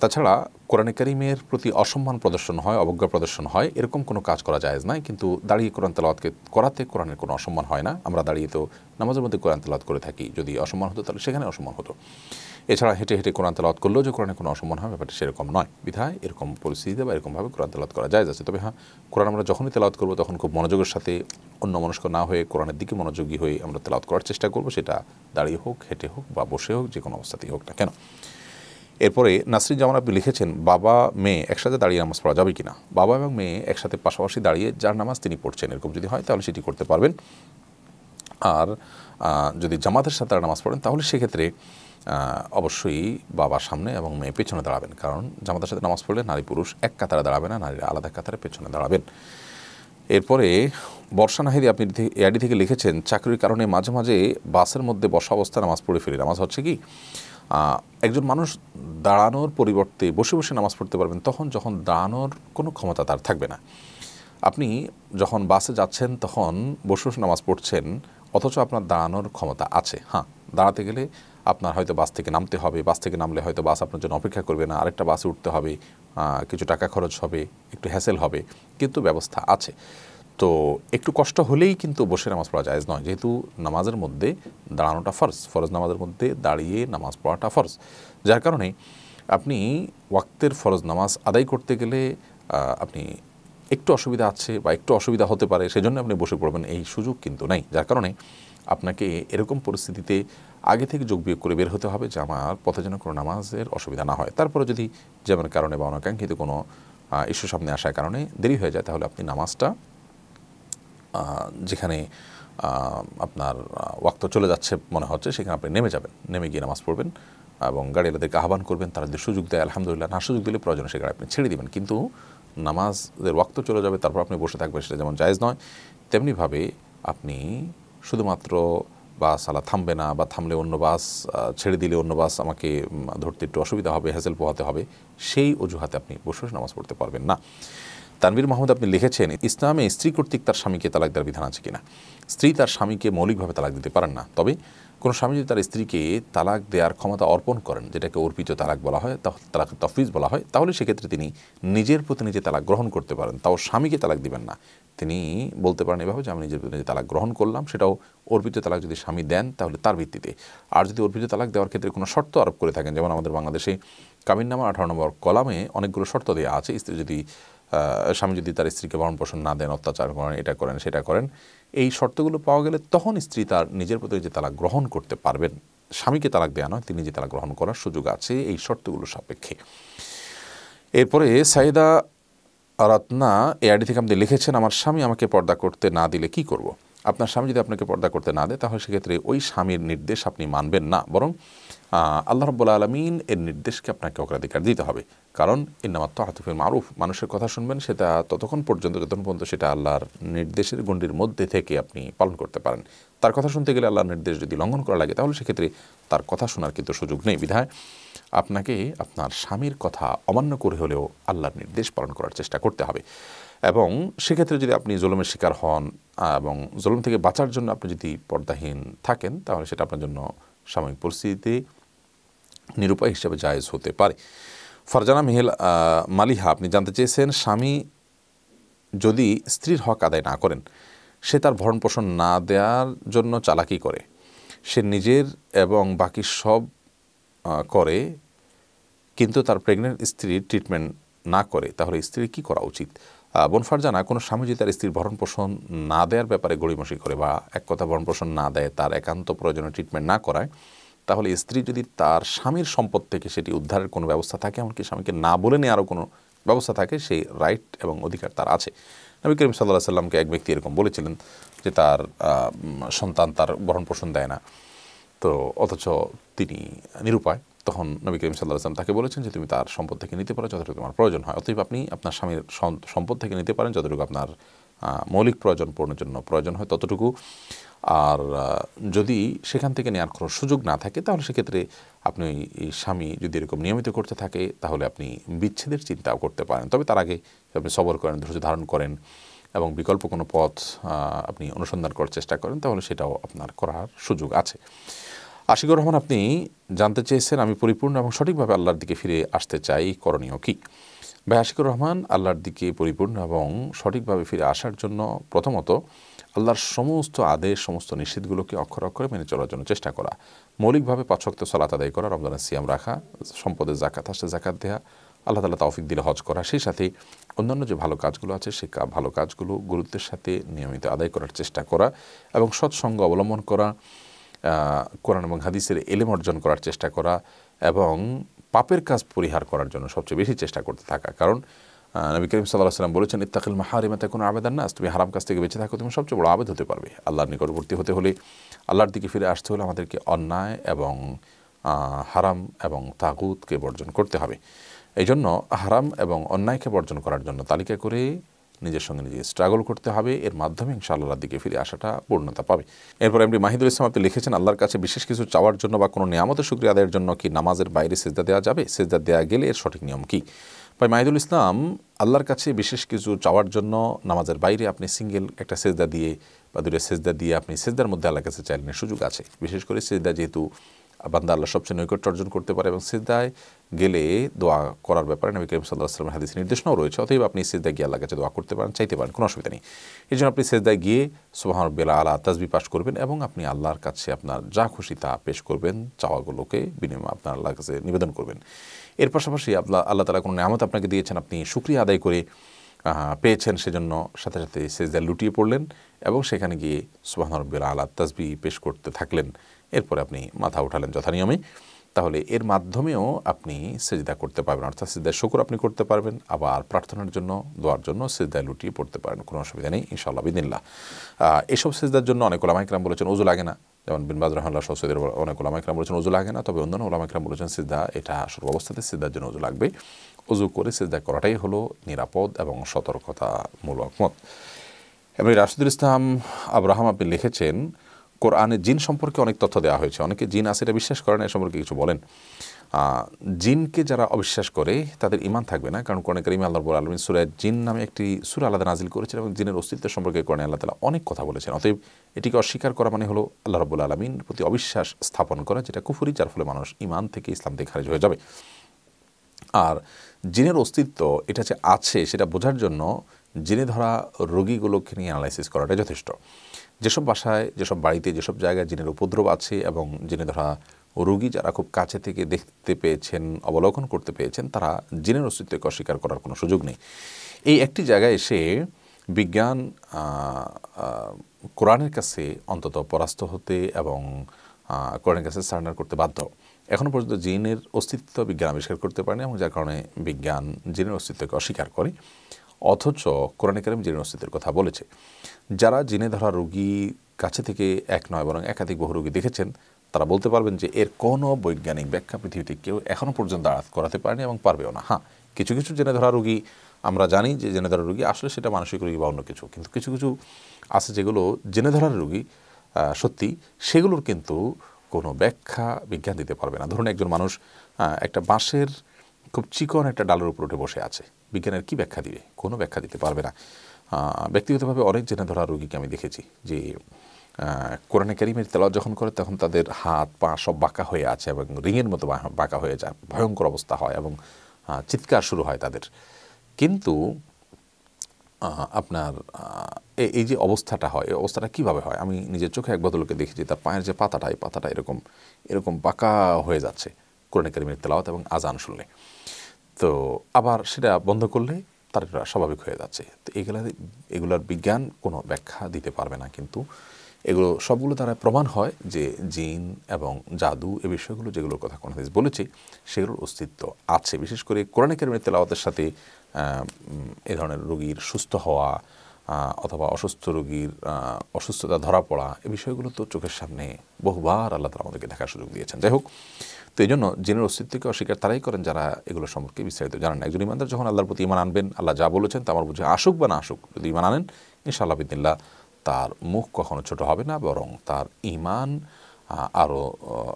তাছাড়া কোরআনে করিমের প্রতি অসম্মান প্রদর্শন হয় অবজ্ঞা প্রদর্শন হয় এরকম কোনো কাজ করা যায়জ নয় কিন্তু দাঁড়িয়ে কোরআন তেলাওয়াতকে করাতে কোরআনের কোনো অসম্মান হয় না আমরা দাঁড়িয়ে তো নামাজের মধ্যে কোরআন তেলাওয়াত করে থাকি যদি অসম্মান হতো তাহলে সেখানে অসম্মান হতো এছাড়া হেঁটে হেঁটে কোরআন তালাত করলেও যে কোরআনে কোনো অসম্মান হয় ব্যাপারটি সেরকম নয় বিধায় এরকম পরিস্থিতিতে বা এরকমভাবে কোরআন তালাত করা যায় যাচ্ছে তবে হ্যাঁ কোরআন আমরা যখনই তেলাওত করবো তখন খুব মনোযোগের সাথে অন্য মনস্ক না হয়ে কোরআনের দিকে মনোযোগী হয়ে আমরা তেলাওত করার চেষ্টা করবো সেটা দাঁড়িয়ে হোক হেঁটে হোক বা বসে হোক যে কোনো অবস্থাতেই হোক না কেন এরপরে নাসরিন জামান আপনি লিখেছেন বাবা মেয়ে একসাথে দাঁড়িয়ে নামাজ পড়া যাবে কিনা বাবা এবং মেয়ে একসাথে পাশাপাশি দাঁড়িয়ে যার নামাজ তিনি পড়ছেন এরকম যদি হয় তাহলে সেটি করতে পারবেন আর যদি জামাতের সাথে তারা নামাজ পড়েন তাহলে সেক্ষেত্রে অবশ্যই বাবার সামনে এবং মেয়ে পেছনে দাঁড়াবেন কারণ জামাতার সাথে নামাজ পড়লে নারী পুরুষ এক কাতারে দাঁড়াবে না নারীরা আলাদা কাতারে পেছনে দাঁড়াবেন এরপরে বর্ষা নাহিদি আপনি এআডি থেকে লিখেছেন চাকরির কারণে মাঝে মাঝে বাসের মধ্যে বসা অবস্থায় নামাজ পড়ে ফেলি নামাজ হচ্ছে কি একজন মানুষ দাঁড়ানোর পরিবর্তে বসে বসে নামাজ পড়তে পারবেন তখন যখন দাঁড়ানোর কোনো ক্ষমতা তার থাকবে না আপনি যখন বাসে যাচ্ছেন তখন বসে বসে নামাজ পড়ছেন অথচ আপনার দাঁড়ানোর ক্ষমতা আছে হ্যাঁ দাঁড়াতে গেলে আপনার হয়তো বাস থেকে নামতে হবে বাস থেকে নামলে হয়তো বাস আপনার জন্য অপেক্ষা করবে না আরেকটা বাসে উঠতে হবে কিছু টাকা খরচ হবে একটু হ্যাসেল হবে কিন্তু ব্যবস্থা আছে তো একটু কষ্ট হলেই কিন্তু বসে নামাজ পড়া যায়জ নয় যেহেতু নামাজের মধ্যে দাঁড়ানোটা ফরজ ফরজ নামাজের মধ্যে দাঁড়িয়ে নামাজ পড়াটা ফরজ যার কারণে আপনি ওয়াক্তের ফরজ নামাজ আদায় করতে গেলে আপনি একটু অসুবিধা আছে বা একটু অসুবিধা হতে পারে সেজন্য আপনি বসে পড়বেন এই সুযোগ কিন্তু নাই যার কারণে আপনাকে এরকম পরিস্থিতিতে আগে থেকে যোগ বিয়োগ করে বের হতে হবে যে আমার পথে যেন কোনো নামাজের অসুবিধা না হয় তারপরে যদি যেমন কারণে বা অনাকাঙ্ক্ষিত কোনো ইস্যু সামনে আসার কারণে দেরি হয়ে যায় তাহলে আপনি নামাজটা যেখানে আপনার ওয়াক্ত চলে যাচ্ছে মনে হচ্ছে সেখানে আপনি নেমে যাবেন নেমে গিয়ে নামাজ পড়বেন এবং গাড়িওয়ালাদেরকে আহ্বান করবেন তারা যদি সুযোগ দেয় আলহামদুলিল্লাহ না সুযোগ দিলে প্রয়োজন সে গাড়ি আপনি ছেড়ে দেবেন কিন্তু নামাজের ওয়াক্ত চলে যাবে তারপর আপনি বসে থাকবেন সেটা যেমন জায়জ নয় তেমনিভাবে আপনি শুধুমাত্র বাস আলা থামবে না বা থামলে অন্য বাস ছেড়ে দিলে অন্য বাস আমাকে ধরতে একটু অসুবিধা হবে হ্যাসেল পোহাতে হবে সেই অজুহাতে আপনি বসে বসে নামাজ পড়তে পারবেন না তানবীর মাহমুদ আপনি লিখেছেন ইসলামে স্ত্রী কর্তৃক তার স্বামীকে তালাক দেওয়ার বিধান আছে কিনা স্ত্রী তার স্বামীকে মৌলিকভাবে তালাক দিতে পারেন না তবে কোনো স্বামী যদি তার স্ত্রীকে তালাক দেওয়ার ক্ষমতা অর্পণ করেন যেটাকে অর্পিত তালাক বলা হয় তালাক তফিজ বলা হয় তাহলে সেক্ষেত্রে তিনি নিজের প্রতি নিজে তালাক গ্রহণ করতে পারেন তাও স্বামীকে তালাক দিবেন না তিনি বলতে পারেন এভাবে যে আমি নিজের প্রতি নিজে তালাক গ্রহণ করলাম সেটাও অর্পিত তালাক যদি স্বামী দেন তাহলে তার ভিত্তিতে আর যদি অর্পিত তালাক দেওয়ার ক্ষেত্রে কোনো শর্ত আরোপ করে থাকেন যেমন আমাদের বাংলাদেশে কামিননামা আঠারো নম্বর কলামে অনেকগুলো শর্ত দেওয়া আছে স্ত্রী যদি স্বামী যদি তার স্ত্রীকে ভরণ পোষণ না দেন অত্যাচার করেন এটা করেন সেটা করেন এই শর্তগুলো পাওয়া গেলে তখন স্ত্রী তার নিজের প্রতি যে তালাক গ্রহণ করতে পারবেন স্বামীকে তালাক দেওয়া নয় তিনি যে তালাক গ্রহণ করার সুযোগ আছে এই শর্তগুলো সাপেক্ষে এরপরে সাইদা রত্না আইডি থেকে আপনি লিখেছেন আমার স্বামী আমাকে পর্দা করতে না দিলে কি করব। আপনার স্বামী যদি আপনাকে পর্দা করতে না দেয় তাহলে সেক্ষেত্রে ওই স্বামীর নির্দেশ আপনি মানবেন না বরং আল্লাহ রব্বুল আলমিন এর নির্দেশকে আপনাকে অগ্রাধিকার দিতে হবে কারণ এর নামাত্ম হাতুফিল মারুফ মানুষের কথা শুনবেন সেটা ততক্ষণ পর্যন্ত যতক্ষণ পর্যন্ত সেটা আল্লাহর নির্দেশের গণ্ডির মধ্যে থেকে আপনি পালন করতে পারেন তার কথা শুনতে গেলে আল্লাহর নির্দেশ যদি লঙ্ঘন করা লাগে তাহলে সেক্ষেত্রে তার কথা শোনার কিন্তু সুযোগ নেই বিধায় আপনাকে আপনার স্বামীর কথা অমান্য করে হলেও আল্লাহর নির্দেশ পালন করার চেষ্টা করতে হবে এবং সেক্ষেত্রে যদি আপনি জলমের শিকার হন এবং জলম থেকে বাঁচার জন্য আপনি যদি পর্দাহীন থাকেন তাহলে সেটা আপনার জন্য সাময়িক পরিস্থিতিতে নিরুপায় হিসেবে জায়েজ হতে পারে ফারজানা মেহেল মালিহা আপনি জানতে চেয়েছেন স্বামী যদি স্ত্রীর হক আদায় না করেন সে তার ভরণ পোষণ না দেওয়ার জন্য চালাকি করে সে নিজের এবং বাকি সব করে কিন্তু তার প্রেগনেন্ট স্ত্রীর ট্রিটমেন্ট না করে তাহলে স্ত্রীর কি করা উচিত বোন ফারজানা কোনো স্বামী যদি তার স্ত্রীর ভরণ পোষণ না দেওয়ার ব্যাপারে গড়িমসি করে বা এক কথা ভরণ পোষণ না দেয় তার একান্ত প্রয়োজনীয় ট্রিটমেন্ট না করায় তাহলে স্ত্রী যদি তার স্বামীর সম্পদ থেকে সেটি উদ্ধারের কোনো ব্যবস্থা থাকে এমনকি স্বামীকে না বলে আরও কোনো ব্যবস্থা থাকে সেই রাইট এবং অধিকার তার আছে নবী করিম সাল্লাহ সাল্লামকে এক ব্যক্তি এরকম বলেছিলেন যে তার সন্তান তার ভরণ পোষণ দেয় না তো অথচ তিনি নিরুপায় তখন নবী করিম সাল্লাহ আসলাম তাকে বলেছেন যে তুমি তার সম্পদ থেকে নিতে পারো যতটুকু তোমার প্রয়োজন হয় অতএব আপনি আপনার স্বামীর সম্পদ থেকে নিতে পারেন যতটুকু আপনার মৌলিক প্রয়োজন পূরণের জন্য প্রয়োজন হয় ততটুকু আর যদি সেখান থেকে নেওয়ার কোনো সুযোগ না থাকে তাহলে সেক্ষেত্রে আপনি স্বামী যদি এরকম নিয়মিত করতে থাকে তাহলে আপনি বিচ্ছেদের চিন্তাও করতে পারেন তবে তার আগে আপনি সবর করেন ধৈর্য ধারণ করেন এবং বিকল্প কোনো পথ আপনি অনুসন্ধান করার চেষ্টা করেন তাহলে সেটাও আপনার করার সুযোগ আছে আশিকুর রহমান আপনি জানতে চেয়েছেন আমি পরিপূর্ণ এবং সঠিকভাবে আল্লাহর দিকে ফিরে আসতে চাই করণীয় কী ভাই আশিকুর রহমান আল্লাহর দিকে পরিপূর্ণ এবং সঠিকভাবে ফিরে আসার জন্য প্রথমত আল্লাহর সমস্ত আদেশ সমস্ত নিষেধগুলোকে অক্ষর অক্ষরে মেনে চলার জন্য চেষ্টা করা মৌলিকভাবে পাঁচক্ত সালাত আদায় করা রমজানের সিয়াম রাখা সম্পদের জাকাত আসতে জাকাত দেওয়া আল্লাহ তালা তৌফিক দিলে হজ করা সেই সাথে অন্যান্য যে ভালো কাজগুলো আছে সে ভালো কাজগুলো গুরুত্বের সাথে নিয়মিত আদায় করার চেষ্টা করা এবং সৎসঙ্গ অবলম্বন করা কোরআন এবং হাদিসের এলেম অর্জন করার চেষ্টা করা এবং পাপের কাজ পরিহার করার জন্য সবচেয়ে বেশি চেষ্টা করতে থাকা কারণ নবী করিম সাল্লাহ সাল্লাম বলেছেন ইত্তাকিল মাহারিমাতে কোনো আবেদন না তুমি হারাম কাছ থেকে বেঁচে থাকো তুমি সবচেয়ে বড় আবেদ হতে পারবে আল্লাহর নিকটবর্তী হতে হলে আল্লাহর দিকে ফিরে আসতে হলে আমাদেরকে অন্যায় এবং হারাম এবং তাগুতকে বর্জন করতে হবে এই জন্য হারাম এবং অন্যায়কে বর্জন করার জন্য তালিকা করে নিজের সঙ্গে নিজে স্ট্রাগল করতে হবে এর মাধ্যমে ইনশাআল্লাহর দিকে ফিরে আসাটা পূর্ণতা পাবে এরপর এমনি মাহিদুল ইসলাম আপনি লিখেছেন আল্লাহর কাছে বিশেষ কিছু চাওয়ার জন্য বা কোনো নিয়ামতের শুক্রিয়া আদায়ের জন্য কি নামাজের বাইরে সেজদা দেওয়া যাবে সেজদা দেওয়া গেলে এর সঠিক নিয়ম কী ভাই মাহিদুল ইসলাম আল্লাহর কাছে বিশেষ কিছু চাওয়ার জন্য নামাজের বাইরে আপনি সিঙ্গেল একটা সেজদা দিয়ে বা দুটো সেজদা দিয়ে আপনি সেজদার মধ্যে আল্লাহর কাছে চাইলেনের সুযোগ আছে বিশেষ করে সেজদা যেহেতু বান্দা আল্লাহ সবচেয়ে নৈকট্য অর্জন করতে পারে এবং সেজদায় গেলে দোয়া করার ব্যাপারে নবী করিম সাল্লাহ আসলামের হাদিস নির্দেশনাও রয়েছে অতএব আপনি সিদ্ধায় গিয়ে আল্লাহ কাছে দোয়া করতে পারেন চাইতে পারেন কোনো অসুবিধা নেই এই জন্য আপনি সেজদায় গিয়ে সোহান বেলা আলা তাজবি পাশ করবেন এবং আপনি আল্লাহর কাছে আপনার যা খুশি তা পেশ করবেন চাওয়াগুলোকে বিনিময় আপনার আল্লাহর কাছে নিবেদন করবেন এর পাশাপাশি আল্লাহ আল্লাহ তালা কোনো নামত আপনাকে দিয়েছেন আপনি সুক্রিয়া আদায় করে পেয়েছেন সেজন্য সাথে সাথে সেজদা লুটিয়ে পড়লেন এবং সেখানে গিয়ে সুবাহ রব্বির আলা তাজবি পেশ করতে থাকলেন এরপরে আপনি মাথা উঠালেন যথানিয়মে তাহলে এর মাধ্যমেও আপনি সেজদা করতে পারবেন অর্থাৎ সেজদা শুকুর আপনি করতে পারবেন আবার প্রার্থনার জন্য দোয়ার জন্য সেজদায় লুটিয়ে পড়তে পারেন কোনো অসুবিধা নেই ইনশাআল্লাহ বিদিল্লা এসব সেজদার জন্য অনেক ওলামাইকরাম বলেছেন ওজু লাগে না যেমন বিনবাজ রহমাল্লা সৌসদের অনেক ইকরাম বলেছেন উজু লাগে না তবে অন্যান্য ইকরাম বলেছেন সিদ্ধা এটা আসল অবস্থাতে সিদ্ধার জন্য উজু লাগবে উজু করে সিদ্ধা করাটাই হলো নিরাপদ এবং সতর্কতামূলক মত এমনি রাশিদুল ইসলাম আব্রাহাম আপনি লিখেছেন কোরআনে জিন সম্পর্কে অনেক তথ্য দেওয়া হয়েছে অনেকে জিন আছে এটা বিশ্বাস করেন এ সম্পর্কে কিছু বলেন জিনকে যারা অবিশ্বাস করে তাদের ইমান থাকবে না কারণ কোরআন করিম আল্লাহ রবুল আলমিন সুরায় জিন নামে একটি সুর আলাদা নাজিল করেছেন এবং জিনের অস্তিত্ব সম্পর্কে কোরআন আল্লাহ তালা অনেক কথা বলেছেন অতএব এটিকে অস্বীকার করা মানে হলো আল্লাহ রবুল আলমিন প্রতি অবিশ্বাস স্থাপন করা যেটা কুফুরি যার ফলে মানুষ ইমান থেকে ইসলাম থেকে খারিজ হয়ে যাবে আর জিনের অস্তিত্ব এটা যে আছে সেটা বোঝার জন্য জিনে ধরা রোগীগুলোকে নিয়ে অ্যানালাইসিস করাটা যথেষ্ট যেসব বাসায় যেসব বাড়িতে যেসব জায়গায় জিনের উপদ্রব আছে এবং জিনে ধরা রোগী যারা খুব কাছে থেকে দেখতে পেয়েছেন অবলোকন করতে পেয়েছেন তারা জিনের অস্তিত্বকে অস্বীকার করার কোনো সুযোগ নেই এই একটি জায়গায় এসে বিজ্ঞান কোরআনের কাছে অন্তত পরাস্ত হতে এবং কোরআনের কাছে সার্নার করতে বাধ্য এখনও পর্যন্ত জিনের অস্তিত্ব বিজ্ঞান আবিষ্কার করতে পারেনি এবং যার কারণে বিজ্ঞান জিনের অস্তিত্বকে অস্বীকার করে অথচ কোরআনে কারিম জিনের অস্তিত্বের কথা বলেছে যারা জিনে ধরা রোগী কাছে থেকে এক নয় বরং একাধিক বহু রোগী দেখেছেন তারা বলতে পারবেন যে এর কোনো বৈজ্ঞানিক ব্যাখ্যা পৃথিবীতে কেউ এখনও পর্যন্ত আঘাত করাতে পারেনি এবং পারবেও না হ্যাঁ কিছু কিছু জেনে ধরা রুগী আমরা জানি যে জেনে ধরা রুগী আসলে সেটা মানসিক রুগী বা অন্য কিছু কিন্তু কিছু কিছু আছে যেগুলো জেনে ধরার রুগী সত্যি সেগুলোর কিন্তু কোনো ব্যাখ্যা বিজ্ঞান দিতে পারবে না ধরুন একজন মানুষ একটা বাঁশের খুব চিকন একটা ডালের উপর উঠে বসে আছে বিজ্ঞানের কি ব্যাখ্যা দিবে কোনো ব্যাখ্যা দিতে পারবে না ব্যক্তিগতভাবে অনেক জেনে ধরা রুগীকে আমি দেখেছি যে কোরআনে কারিমের তেলাওয়াত যখন করে তখন তাদের হাত পা সব বাঁকা হয়ে আছে এবং রিংয়ের মতো বাঁকা হয়ে যায় ভয়ঙ্কর অবস্থা হয় এবং চিৎকার শুরু হয় তাদের কিন্তু আপনার এই যে অবস্থাটা হয় এই অবস্থাটা কীভাবে হয় আমি নিজের চোখে এক বদলকে দেখি যে তার পায়ের যে পাতাটা এই পাতাটা এরকম এরকম বাঁকা হয়ে যাচ্ছে কোরআনে কারিমের তেলাওয়াত এবং আজান শুনলে তো আবার সেটা বন্ধ করলে তার স্বাভাবিক হয়ে যাচ্ছে তো এগুলা এগুলার বিজ্ঞান কোনো ব্যাখ্যা দিতে পারবে না কিন্তু এগুলো সবগুলো দ্বারা প্রমাণ হয় যে জিন এবং জাদু এ বিষয়গুলো যেগুলোর কথা কোন হাদিস বলেছি সেগুলোর অস্তিত্ব আছে বিশেষ করে কোরআনিকের মৃত্যুলাওয়াতের সাথে এ ধরনের রোগীর সুস্থ হওয়া অথবা অসুস্থ রোগীর অসুস্থতা ধরা পড়া এ বিষয়গুলো তো চোখের সামনে বহুবার আল্লাহ তালা আমাদেরকে দেখার সুযোগ দিয়েছেন যাই হোক তো এই জন্য জিনের অস্তিত্বকে অস্বীকার তারাই করেন যারা এগুলো সম্পর্কে বিস্তারিত জানেন একজন ইমানদার যখন আল্লাহর প্রতি ইমান আনবেন আল্লাহ যা বলেছেন তা আমার বুঝে আসুক বা না আসুক যদি ইমান আনেন ইনশাআল্লাহ বিদিল্লা তার মুখ কখনো ছোট হবে না বরং তার ইমান আরও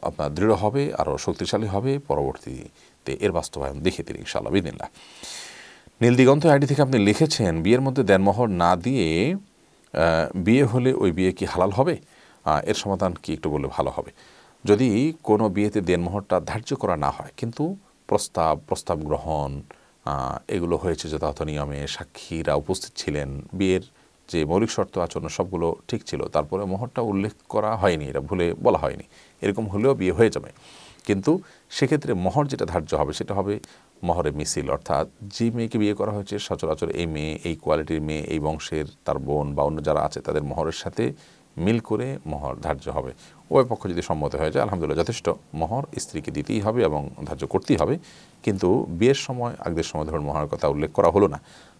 আপনার দৃঢ় হবে আরও শক্তিশালী হবে পরবর্তীতে এর বাস্তবায়ন দেখে তিনি ইনশাআল্লাহ বিদিনলা নীলদিগন্ত আইডি থেকে আপনি লিখেছেন বিয়ের মধ্যে দেনমোহর না দিয়ে বিয়ে হলে ওই বিয়ে কি হালাল হবে এর সমাধান কি একটু বললে ভালো হবে যদি কোনো বিয়েতে দেনমোহরটা ধার্য করা না হয় কিন্তু প্রস্তাব প্রস্তাব গ্রহণ এগুলো হয়েছে যথাযথ নিয়মে সাক্ষীরা উপস্থিত ছিলেন বিয়ের যে মৌলিক শর্ত আচরণ সবগুলো ঠিক ছিল তারপরে মোহরটা উল্লেখ করা হয়নি এটা ভুলে বলা হয়নি এরকম হলেও বিয়ে হয়ে যাবে কিন্তু সেক্ষেত্রে মহর যেটা ধার্য হবে সেটা হবে মহরে মিছিল অর্থাৎ যে মেয়েকে বিয়ে করা হয়েছে সচরাচর এই মেয়ে এই কোয়ালিটির মেয়ে এই বংশের তার বোন বা অন্য যারা আছে তাদের মহরের সাথে মিল করে মহর ধার্য হবে ওই পক্ষ যদি সম্মত হয়ে যায় আলহামদুলিল্লাহ যথেষ্ট মহর স্ত্রীকে দিতেই হবে এবং ধার্য করতেই হবে কিন্তু বিয়ের সময় আগদের সময় ধরুন মহরের কথা উল্লেখ করা হলো না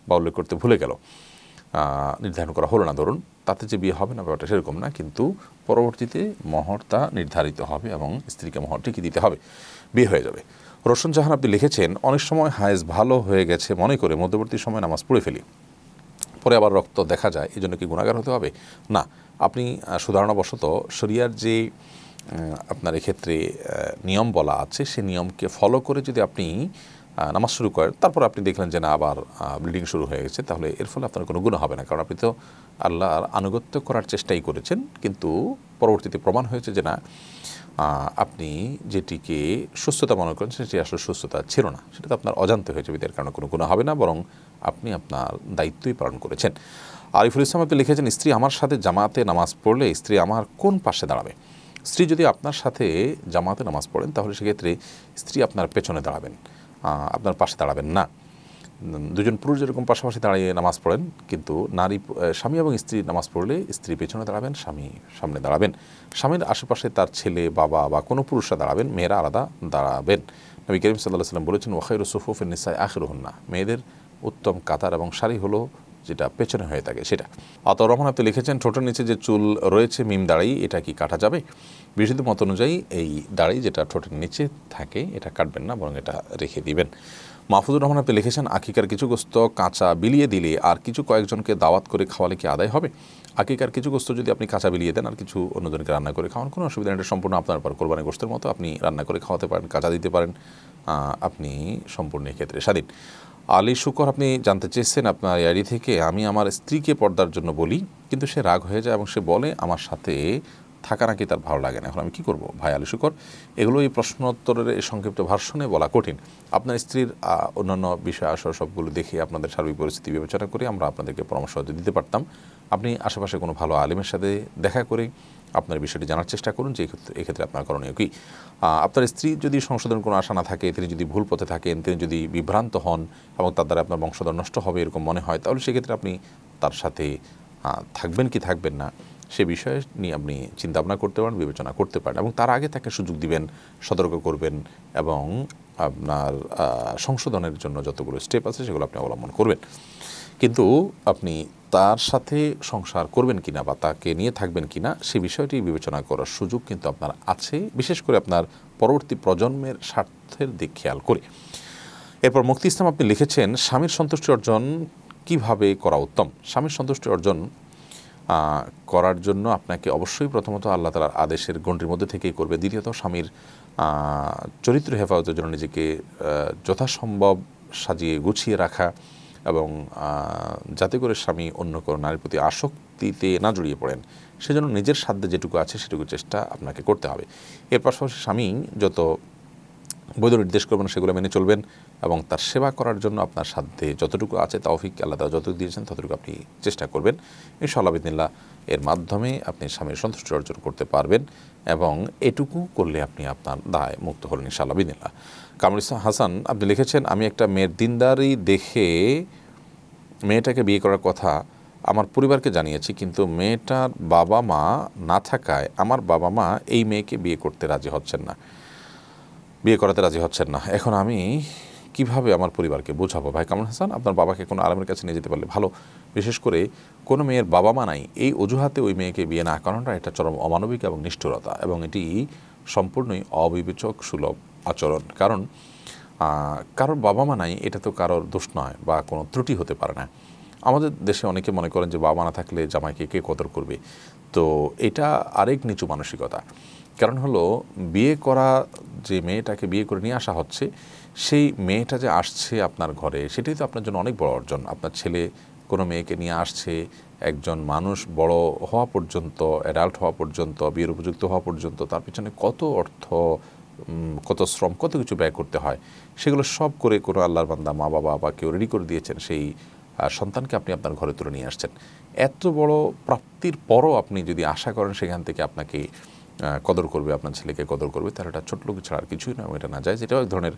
বা উল্লেখ করতে ভুলে গেল নির্ধারণ করা হলো না ধরুন তাতে যে বিয়ে হবে না ব্যাপারটা সেরকম না কিন্তু পরবর্তীতে মহর তা নির্ধারিত হবে এবং স্ত্রীকে ঠিকই দিতে হবে বিয়ে হয়ে যাবে রোশন জাহান আপনি লিখেছেন অনেক সময় হায়েজ ভালো হয়ে গেছে মনে করে মধ্যবর্তী সময় নামাজ পড়ে ফেলি পরে আবার রক্ত দেখা যায় এই জন্য কি গুণাগার হতে হবে না আপনি সুধারণাবশত শরিয়ার যে আপনার এক্ষেত্রে নিয়ম বলা আছে সে নিয়মকে ফলো করে যদি আপনি নামাজ শুরু করেন তারপর আপনি দেখলেন যে না আবার ব্লিডিং শুরু হয়ে গেছে তাহলে এর ফলে আপনার কোনো গুণ হবে না কারণ আপনি তো আল্লাহর আনুগত্য করার চেষ্টাই করেছেন কিন্তু পরবর্তীতে প্রমাণ হয়েছে যে না আপনি যেটিকে সুস্থতা মনে করেন সেটি আসলে সুস্থতা ছিল না সেটা তো আপনার অজান্তে হয়ে যাবে এর কারণে কোনো গুণ হবে না বরং আপনি আপনার দায়িত্বই পালন করেছেন আরিফুল ইসলাম আপনি লিখেছেন স্ত্রী আমার সাথে জামাতে নামাজ পড়লে স্ত্রী আমার কোন পাশে দাঁড়াবে স্ত্রী যদি আপনার সাথে জামাতে নামাজ পড়েন তাহলে সেক্ষেত্রে স্ত্রী আপনার পেছনে দাঁড়াবেন আপনার পাশে দাঁড়াবেন না দুজন পুরুষ যেরকম পাশাপাশি দাঁড়িয়ে নামাজ পড়েন কিন্তু নারী স্বামী এবং স্ত্রী নামাজ পড়লে স্ত্রী পেছনে দাঁড়াবেন স্বামী সামনে দাঁড়াবেন স্বামীর আশেপাশে তার ছেলে বাবা বা কোনো পুরুষরা দাঁড়াবেন মেয়েরা আলাদা দাঁড়াবেন নবী করিম সাল্লাহ সাল্লাম বলেছেন ওয়াখাই রসুফুফের নিসায় আখের হন না মেয়েদের উত্তম কাতার এবং শাড়ি হলো যেটা পেছনে হয়ে থাকে সেটা আতর রহমান আপনি লিখেছেন ঠোঁটের নিচে যে চুল রয়েছে মিম দাঁড়াই এটা কি কাটা যাবে বিশুদ্ধ মত অনুযায়ী এই দাড়ি যেটা ঠোঁটের নিচে থাকে এটা কাটবেন না বরং এটা রেখে দিবেন মাহফুজুর রহমান আপনি লিখেছেন আকিকার কিছু গোস্ত কাঁচা বিলিয়ে দিলে আর কিছু কয়েকজনকে দাওয়াত করে খাওয়ালে কি আদায় হবে আকিকার কিছু গোস্ত যদি আপনি কাঁচা বিলিয়ে দেন আর কিছু অন্যজনকে রান্না করে খাওয়ান কোনো অসুবিধা নেই এটা সম্পূর্ণ আপনার পর কোরবানি গোস্তের মতো আপনি রান্না করে খাওয়াতে পারেন কাঁচা দিতে পারেন আপনি সম্পূর্ণ এক্ষেত্রে স্বাধীন আলী শুকর আপনি জানতে চেয়েছেন আপনার ইয়ারি থেকে আমি আমার স্ত্রীকে পর্দার জন্য বলি কিন্তু সে রাগ হয়ে যায় এবং সে বলে আমার সাথে থাকা নাকি তার ভালো লাগে না এখন আমি কি করব ভাই আলী শুকর এগুলো এই প্রশ্নোত্তরের এই সংক্ষিপ্ত ভাষণে বলা কঠিন আপনার স্ত্রীর অন্যান্য বিষয় আসর সবগুলো দেখে আপনাদের সার্বিক পরিস্থিতি বিবেচনা করে আমরা আপনাদেরকে পরামর্শ দিতে পারতাম আপনি আশেপাশে কোনো ভালো আলিমের সাথে দেখা করে আপনার বিষয়টি জানার চেষ্টা করুন যে এক্ষেত্রে আপনার করণীয় কি আপনার স্ত্রী যদি সংশোধন কোনো আশা না থাকে তিনি যদি ভুল পথে থাকেন তিনি যদি বিভ্রান্ত হন এবং তার দ্বারা আপনার বংশধর নষ্ট হবে এরকম মনে হয় তাহলে সেক্ষেত্রে আপনি তার সাথে থাকবেন কি থাকবেন না সে বিষয়ে নিয়ে আপনি চিন্তা ভাবনা করতে পারেন বিবেচনা করতে পারেন এবং তার আগে তাকে সুযোগ দিবেন সতর্ক করবেন এবং আপনার সংশোধনের জন্য যতগুলো স্টেপ আছে সেগুলো আপনি অবলম্বন করবেন কিন্তু আপনি তার সাথে সংসার করবেন কিনা বা তাকে নিয়ে থাকবেন কিনা সে বিষয়টি বিবেচনা করার সুযোগ কিন্তু আপনার আছে বিশেষ করে আপনার পরবর্তী প্রজন্মের স্বার্থের দিক খেয়াল করে এরপর মুক্তি ইসলাম আপনি লিখেছেন স্বামীর সন্তুষ্টি অর্জন কিভাবে করা উত্তম স্বামীর সন্তুষ্টি অর্জন করার জন্য আপনাকে অবশ্যই প্রথমত আল্লাহ তালার আদেশের গণ্ডির মধ্যে থেকেই করবে দ্বিতীয়ত স্বামীর চরিত্র হেফাজতের জন্য নিজেকে যথাসম্ভব সাজিয়ে গুছিয়ে রাখা এবং যাতে করে স্বামী অন্য কোনো নারীর প্রতি আসক্তিতে না জড়িয়ে পড়েন সেজন্য নিজের সাধ্যে যেটুকু আছে সেটুকু চেষ্টা আপনাকে করতে হবে এর পাশাপাশি স্বামী যত বৈধ নির্দেশ করবেন সেগুলো মেনে চলবেন এবং তার সেবা করার জন্য আপনার সাধ্যে যতটুকু আছে তাওফিক আল্লাহ তালা যতটুকু দিয়েছেন ততটুকু আপনি চেষ্টা করবেন ইনশাআল্লাহ বিদিনিল্লা এর মাধ্যমে আপনি স্বামীর সন্তুষ্টি অর্জন করতে পারবেন এবং এটুকু করলে আপনি আপনার দায় মুক্ত হলেন ইনশাআল্লাহ বিদিনিল্লা কামরুল হাসান আপনি লিখেছেন আমি একটা মেয়ের দিনদারি দেখে মেয়েটাকে বিয়ে করার কথা আমার পরিবারকে জানিয়েছি কিন্তু মেয়েটার বাবা মা না থাকায় আমার বাবা মা এই মেয়েকে বিয়ে করতে রাজি হচ্ছেন না বিয়ে করাতে রাজি হচ্ছেন না এখন আমি কিভাবে আমার পরিবারকে বোঝাবো ভাই কামর হাসান আপনার বাবাকে কোনো আলমের কাছে নিয়ে যেতে পারলে ভালো বিশেষ করে কোনো মেয়ের বাবা মা নাই এই অজুহাতে ওই মেয়েকে বিয়ে না করানোটা এটা চরম অমানবিক এবং নিষ্ঠুরতা এবং এটি সম্পূর্ণই অবিবেচক সুলভ আচরণ কারণ কারোর বাবা মা নাই এটা তো কারোর দোষ নয় বা কোনো ত্রুটি হতে পারে না আমাদের দেশে অনেকে মনে করেন যে বাবা না থাকলে জামাইকে কে কদর করবে তো এটা আরেক নিচু মানসিকতা কারণ হলো বিয়ে করা যে মেয়েটাকে বিয়ে করে নিয়ে আসা হচ্ছে সেই মেয়েটা যে আসছে আপনার ঘরে সেটাই তো আপনার জন্য অনেক বড় অর্জন আপনার ছেলে কোনো মেয়েকে নিয়ে আসছে একজন মানুষ বড় হওয়া পর্যন্ত অ্যাডাল্ট হওয়া পর্যন্ত বিয়ের উপযুক্ত হওয়া পর্যন্ত তার পিছনে কত অর্থ কত শ্রম কত কিছু ব্যয় করতে হয় সেগুলো সব করে কোনো আল্লাহর বান্দা মা বাবা বা কেউ রেডি করে দিয়েছেন সেই সন্তানকে আপনি আপনার ঘরে তুলে নিয়ে আসছেন এত বড় প্রাপ্তির পরও আপনি যদি আশা করেন সেখান থেকে আপনাকে কদর করবে আপনার ছেলেকে কদর করবে তাহলে এটা ছোট লোক ছাড়া আর কিছুই নয় এটা না যায় যেটাও এক ধরনের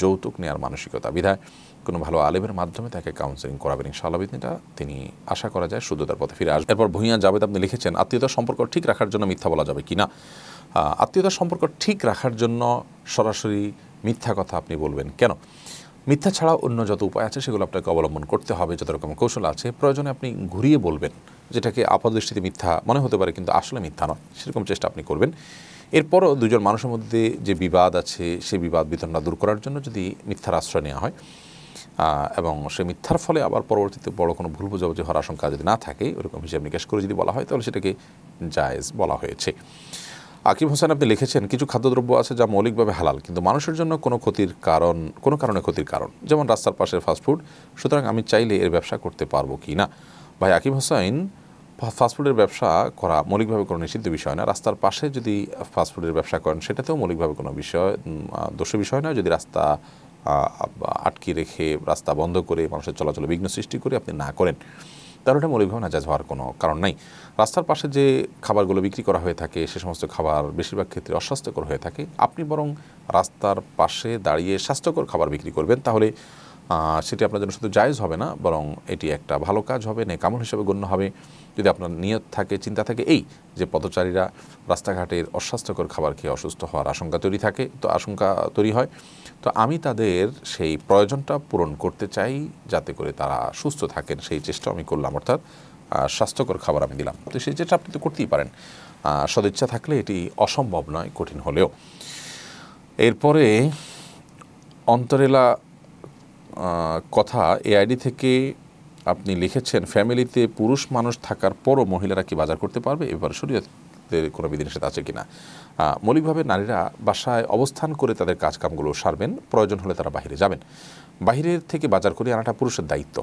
যৌতুক নেওয়ার মানসিকতা বিধায় কোনো ভালো আলেমের মাধ্যমে তাকে কাউন্সেলিং করাবেন ইনশাআল্লাহ এটা তিনি আশা করা যায় শুদ্ধতার পথে ফিরে আসবে এরপর ভূঁইয়া জাবেদ আপনি লিখেছেন আত্মীয়তার সম্পর্ক ঠিক রাখার জন্য মিথ্যা বলা যাবে কি না আত্মীয়তার সম্পর্ক ঠিক রাখার জন্য সরাসরি মিথ্যা কথা আপনি বলবেন কেন মিথ্যা ছাড়া অন্য যত উপায় আছে সেগুলো আপনাকে অবলম্বন করতে হবে যত রকম কৌশল আছে প্রয়োজনে আপনি ঘুরিয়ে বলবেন যেটাকে আপাতদৃষ্টিতে মিথ্যা মনে হতে পারে কিন্তু আসলে মিথ্যা নয় সেরকম চেষ্টা আপনি করবেন এরপরও দুজন মানুষের মধ্যে যে বিবাদ আছে সেই বিবাদ বিতণ্ডা দূর করার জন্য যদি মিথ্যার আশ্রয় নেওয়া হয় এবং সে মিথ্যার ফলে আবার পরবর্তীতে বড় কোনো ভুল বোঝাবুঝি হওয়ার আশঙ্কা যদি না থাকে ওরকম হিসেবে নিকাশ করে যদি বলা হয় তাহলে সেটাকে জায়েজ বলা হয়েছে আকিব হোসেন আপনি লিখেছেন কিছু খাদ্যদ্রব্য আছে যা মৌলিকভাবে হালাল কিন্তু মানুষের জন্য কোনো ক্ষতির কারণ কোনো কারণে ক্ষতির কারণ যেমন রাস্তার পাশের ফাস্টফুড সুতরাং আমি চাইলে এর ব্যবসা করতে পারবো কি না ভাই আকিব হোসেন ফাস্টফুডের ব্যবসা করা মৌলিকভাবে কোনো নিষিদ্ধ বিষয় না রাস্তার পাশে যদি ফাস্টফুডের ব্যবসা করেন সেটাতেও মৌলিকভাবে কোনো বিষয় দোষ বিষয় না যদি রাস্তা আটকে রেখে রাস্তা বন্ধ করে মানুষের চলাচলে বিঘ্ন সৃষ্টি করে আপনি না করেন তেরোটা মৌলিক ভাবে নাজাজ হওয়ার কোনো কারণ নাই রাস্তার পাশে যে খাবারগুলো বিক্রি করা হয়ে থাকে সে সমস্ত খাবার বেশিরভাগ ক্ষেত্রে অস্বাস্থ্যকর হয়ে থাকে আপনি বরং রাস্তার পাশে দাঁড়িয়ে স্বাস্থ্যকর খাবার বিক্রি করবেন তাহলে সেটি আপনার জন্য শুধু জায়জ হবে না বরং এটি একটা ভালো কাজ হবে নেকামল হিসেবে গণ্য হবে যদি আপনার নিয়ত থাকে চিন্তা থাকে এই যে পথচারীরা রাস্তাঘাটের অস্বাস্থ্যকর খাবার খেয়ে অসুস্থ হওয়ার আশঙ্কা তৈরি থাকে তো আশঙ্কা তৈরি হয় তো আমি তাদের সেই প্রয়োজনটা পূরণ করতে চাই যাতে করে তারা সুস্থ থাকেন সেই চেষ্টা আমি করলাম অর্থাৎ স্বাস্থ্যকর খাবার আমি দিলাম তো সেই চেষ্টা আপনি তো করতেই পারেন সদিচ্ছা থাকলে এটি অসম্ভব নয় কঠিন হলেও এরপরে অন্তরেলা কথা এআইডি থেকে আপনি লিখেছেন ফ্যামিলিতে পুরুষ মানুষ থাকার পরও মহিলারা কি বাজার করতে পারবে এবার শরীয়তের কোনো বিধিনিষেধ আছে কিনা মৌলিকভাবে নারীরা বাসায় অবস্থান করে তাদের কাজকামগুলো সারবেন প্রয়োজন হলে তারা বাহিরে যাবেন বাহিরের থেকে বাজার করে আনাটা পুরুষের দায়িত্ব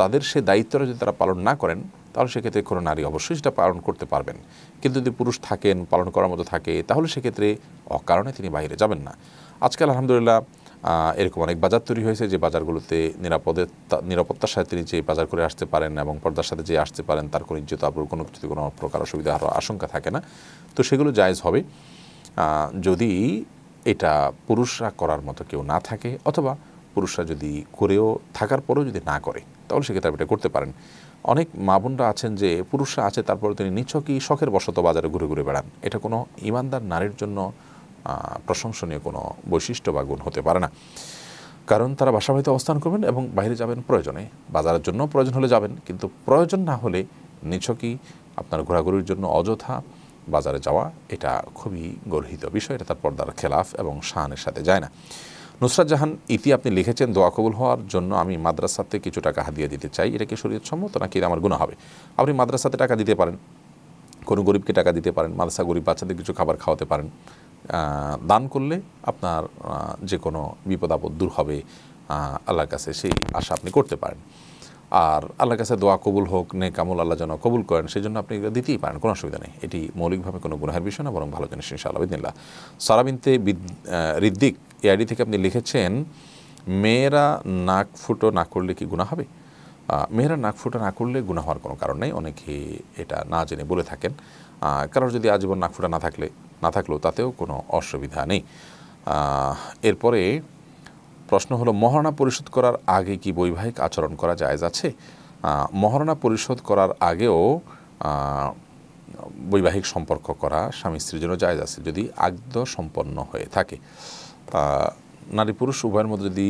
তাদের সে দায়িত্বটা যদি তারা পালন না করেন তাহলে সেক্ষেত্রে কোনো নারী অবশ্যই সেটা পালন করতে পারবেন কিন্তু যদি পুরুষ থাকেন পালন করার মতো থাকে তাহলে সেক্ষেত্রে অকারণে তিনি বাইরে যাবেন না আজকাল আলহামদুলিল্লাহ এরকম অনেক বাজার তৈরি হয়েছে যে বাজারগুলোতে নিরাপদে নিরাপত্তার সাথে তিনি যে বাজার করে আসতে পারেন এবং পর্দার সাথে যে আসতে পারেন তার কোনো ইজ্জত আবরুর কোনো কিছুতে কোনো প্রকার অসুবিধা হওয়ার আশঙ্কা থাকে না তো সেগুলো জায়জ হবে যদি এটা পুরুষরা করার মতো কেউ না থাকে অথবা পুরুষরা যদি করেও থাকার পরেও যদি না করে তাহলে সেক্ষেত্রে ক্ষেত্রে এটা করতে পারেন অনেক মা বোনরা আছেন যে পুরুষরা আছে তারপরে তিনি নিচ্ছকই শখের বশত বাজারে ঘুরে ঘুরে বেড়ান এটা কোনো ইমানদার নারীর জন্য প্রশংসনীয় কোনো বৈশিষ্ট্য বা গুণ হতে পারে না কারণ তারা বাসা বাড়িতে অবস্থান করবেন এবং বাইরে যাবেন প্রয়োজনে বাজারের জন্য প্রয়োজন হলে যাবেন কিন্তু প্রয়োজন না হলে নিছকই আপনার ঘোরাঘুরির জন্য অযথা বাজারে যাওয়া এটা খুবই গর্হিত বিষয় এটা তার পর্দার খেলাফ এবং শাহানের সাথে যায় না নুসরাত জাহান ইতি আপনি লিখেছেন দোয়া কবুল হওয়ার জন্য আমি মাদ্রাসাতে কিছু টাকা হাতিয়ে দিতে চাই এটা কি শরীর সম্মত নাকি আমার গুণা হবে আপনি মাদ্রাসাতে টাকা দিতে পারেন কোনো গরিবকে টাকা দিতে পারেন মাদ্রাসা গরিব বাচ্চাদের কিছু খাবার খাওয়াতে পারেন দান করলে আপনার যে কোনো বিপদ আপদ দূর হবে আল্লাহর কাছে সেই আশা আপনি করতে পারেন আর আল্লাহর কাছে দোয়া কবুল হোক নে কামুল আল্লাহ যেন কবুল করেন সেই জন্য আপনি দিতেই পারেন কোনো অসুবিধা নেই এটি মৌলিকভাবে কোনো গুনাহের বিষয় না বরং ভালো জিনিস ইনশাআল্লাহ বিদিনিল্লাহ সারাবিনতে রিদ্দিক এ আইডি থেকে আপনি লিখেছেন মেয়েরা নাক ফুটো না করলে কি গুণা হবে মেয়েরা নাক ফুটো না করলে গুণা হওয়ার কোনো কারণ নেই অনেকে এটা না জেনে বলে থাকেন কারোর যদি আজীবন নাক ফুটা না থাকলে না থাকলেও তাতেও কোনো অসুবিধা নেই এরপরে প্রশ্ন হলো মহারণা পরিশোধ করার আগে কি বৈবাহিক আচরণ করা যায় আছে মহারণা পরিশোধ করার আগেও বৈবাহিক সম্পর্ক করা স্বামী স্ত্রীর জন্য জায়জ আছে যদি আগ্দ সম্পন্ন হয়ে থাকে নারী পুরুষ উভয়ের মধ্যে যদি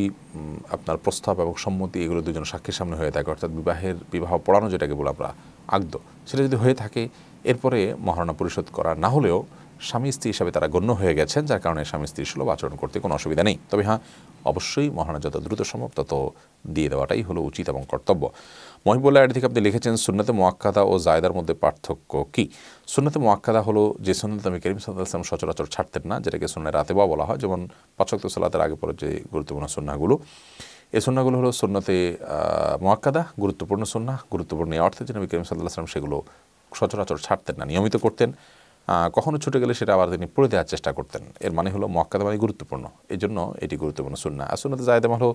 আপনার প্রস্তাব এবং সম্মতি এগুলো দুজন সাক্ষীর সামনে হয়ে থাকে অর্থাৎ বিবাহের বিবাহ পড়ানো যেটাকে বলে আমরা আগ্ধ সেটা যদি হয়ে থাকে এরপরে মহারণা পরিশোধ করা না হলেও স্বামী স্ত্রী হিসাবে তারা গণ্য হয়ে গেছেন যার কারণে স্বামী স্ত্রী সুলভ আচরণ করতে কোনো অসুবিধা নেই তবে হ্যাঁ অবশ্যই মহানা যত দ্রুত সম্ভব তত দিয়ে দেওয়াটাই হলো উচিত এবং কর্তব্য মহিবুল্লাহ আড়ি থেকে আপনি লিখেছেন সুন্নতে মোয়াক্কাদা ও জায়দার মধ্যে পার্থক্য কি সুন্নতে মোয়াক্কাদা হলো যে সুন্নত আমি করিম সাল্লাহাম সচরাচর ছাড়তেন না যেটাকে সুন্নায় রাতে বা বলা হয় যেমন পাচক সালাতের আগে পরে যে গুরুত্বপূর্ণ সুন্নাগুলো এই সুন্নাগুলো হলো সুন্নতে মোয়াক্কাদা গুরুত্বপূর্ণ সুন্না গুরুত্বপূর্ণ এই অর্থে যে নবী করিম সাল্লাহ সাল্লাম সেগুলো সচরাচর ছাড়তেন না নিয়মিত করতেন কখনো ছুটে গেলে সেটা আবার তিনি পড়ে দেওয়ার চেষ্টা করতেন এর মানে হলো মক্কাতে মানে গুরুত্বপূর্ণ এই জন্য এটি গুরুত্বপূর্ণ সুন্না আর সুন্নাতে জায়দা হলো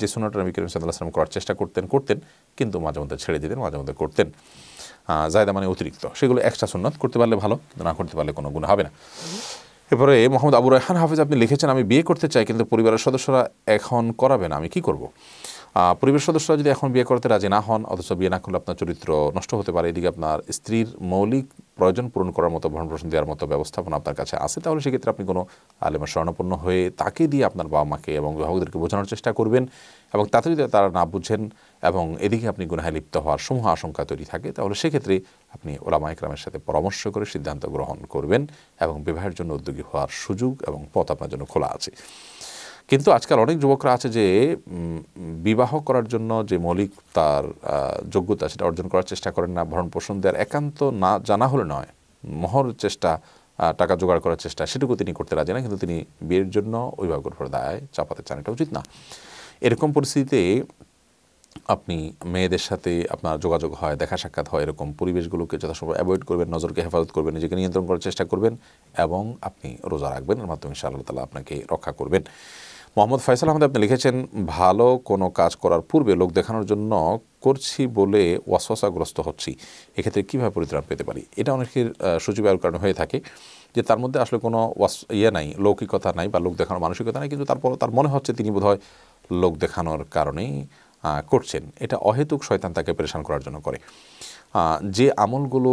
যে সুন্নাটা নবী করিম সাল্লাম করার চেষ্টা করতেন করতেন কিন্তু মাঝে মধ্যে ছেড়ে দিতেন মাঝে মধ্যে করতেন জায়দা মানে অতিরিক্ত সেগুলো এক্সট্রা সুন্নত করতে পারলে ভালো না করতে পারলে কোনো গুণ হবে না এরপরে মোহাম্মদ আবু রহান হাফিজ আপনি লিখেছেন আমি বিয়ে করতে চাই কিন্তু পরিবারের সদস্যরা এখন করাবে না আমি কি করব পরিবেশ সদস্যরা যদি এখন বিয়ে করতে রাজি না হন অথচ বিয়ে না করলে আপনার চরিত্র নষ্ট হতে পারে এদিকে আপনার স্ত্রীর মৌলিক প্রয়োজন পূরণ করার মতো ভরণ পোষণ দেওয়ার মতো ব্যবস্থাপনা আপনার কাছে আছে তাহলে সেক্ষেত্রে আপনি কোনো আলেমের স্বর্ণপূর্ণ হয়ে তাকে দিয়ে আপনার বাবা মাকে এবং অভিভাবকদেরকে বোঝানোর চেষ্টা করবেন এবং তাতে যদি তারা না বুঝেন এবং এদিকে আপনি গুনহায় লিপ্ত হওয়ার সমূহ আশঙ্কা তৈরি থাকে তাহলে সেক্ষেত্রে আপনি ওলামা একরামের সাথে পরামর্শ করে সিদ্ধান্ত গ্রহণ করবেন এবং বিবাহের জন্য উদ্যোগী হওয়ার সুযোগ এবং পথ আপনার জন্য খোলা আছে কিন্তু আজকাল অনেক যুবকরা আছে যে বিবাহ করার জন্য যে মৌলিক তার যোগ্যতা সেটা অর্জন করার চেষ্টা করেন না ভরণ পোষণ দেওয়ার একান্ত না জানা হলে নয় মহর চেষ্টা টাকা জোগাড় করার চেষ্টা সেটুকু তিনি করতে রাজি না কিন্তু তিনি বিয়ের জন্য অভিভাবকের উপর দায় চাপাতে চান এটা উচিত না এরকম পরিস্থিতিতে আপনি মেয়েদের সাথে আপনার যোগাযোগ হয় দেখা সাক্ষাৎ হয় এরকম পরিবেশগুলোকে যথাসম্ভব অ্যাভয়েড করবেন নজরকে হেফাজত করবেন নিজেকে নিয়ন্ত্রণ করার চেষ্টা করবেন এবং আপনি রোজা রাখবেন এর মাধ্যমে সাল্লাহ তালা আপনাকে রক্ষা করবেন মোহাম্মদ ফয়সাল আহমেদ আপনি লিখেছেন ভালো কোনো কাজ করার পূর্বে লোক দেখানোর জন্য করছি বলে ওয়াসওয়াসাগ্রস্ত হচ্ছি এক্ষেত্রে কীভাবে পরিত্রাণ পেতে পারি এটা অনেকের সূচিবায়ুর কারণে হয়ে থাকে যে তার মধ্যে আসলে কোনো ওয়াস ইয়ে নাই লৌকিকতা নাই বা লোক দেখানোর মানসিকতা নাই কিন্তু তারপর তার মনে হচ্ছে তিনি বোধহয় লোক দেখানোর কারণেই করছেন এটা অহেতুক শয়তান তাকে পরেশান করার জন্য করে যে আমলগুলো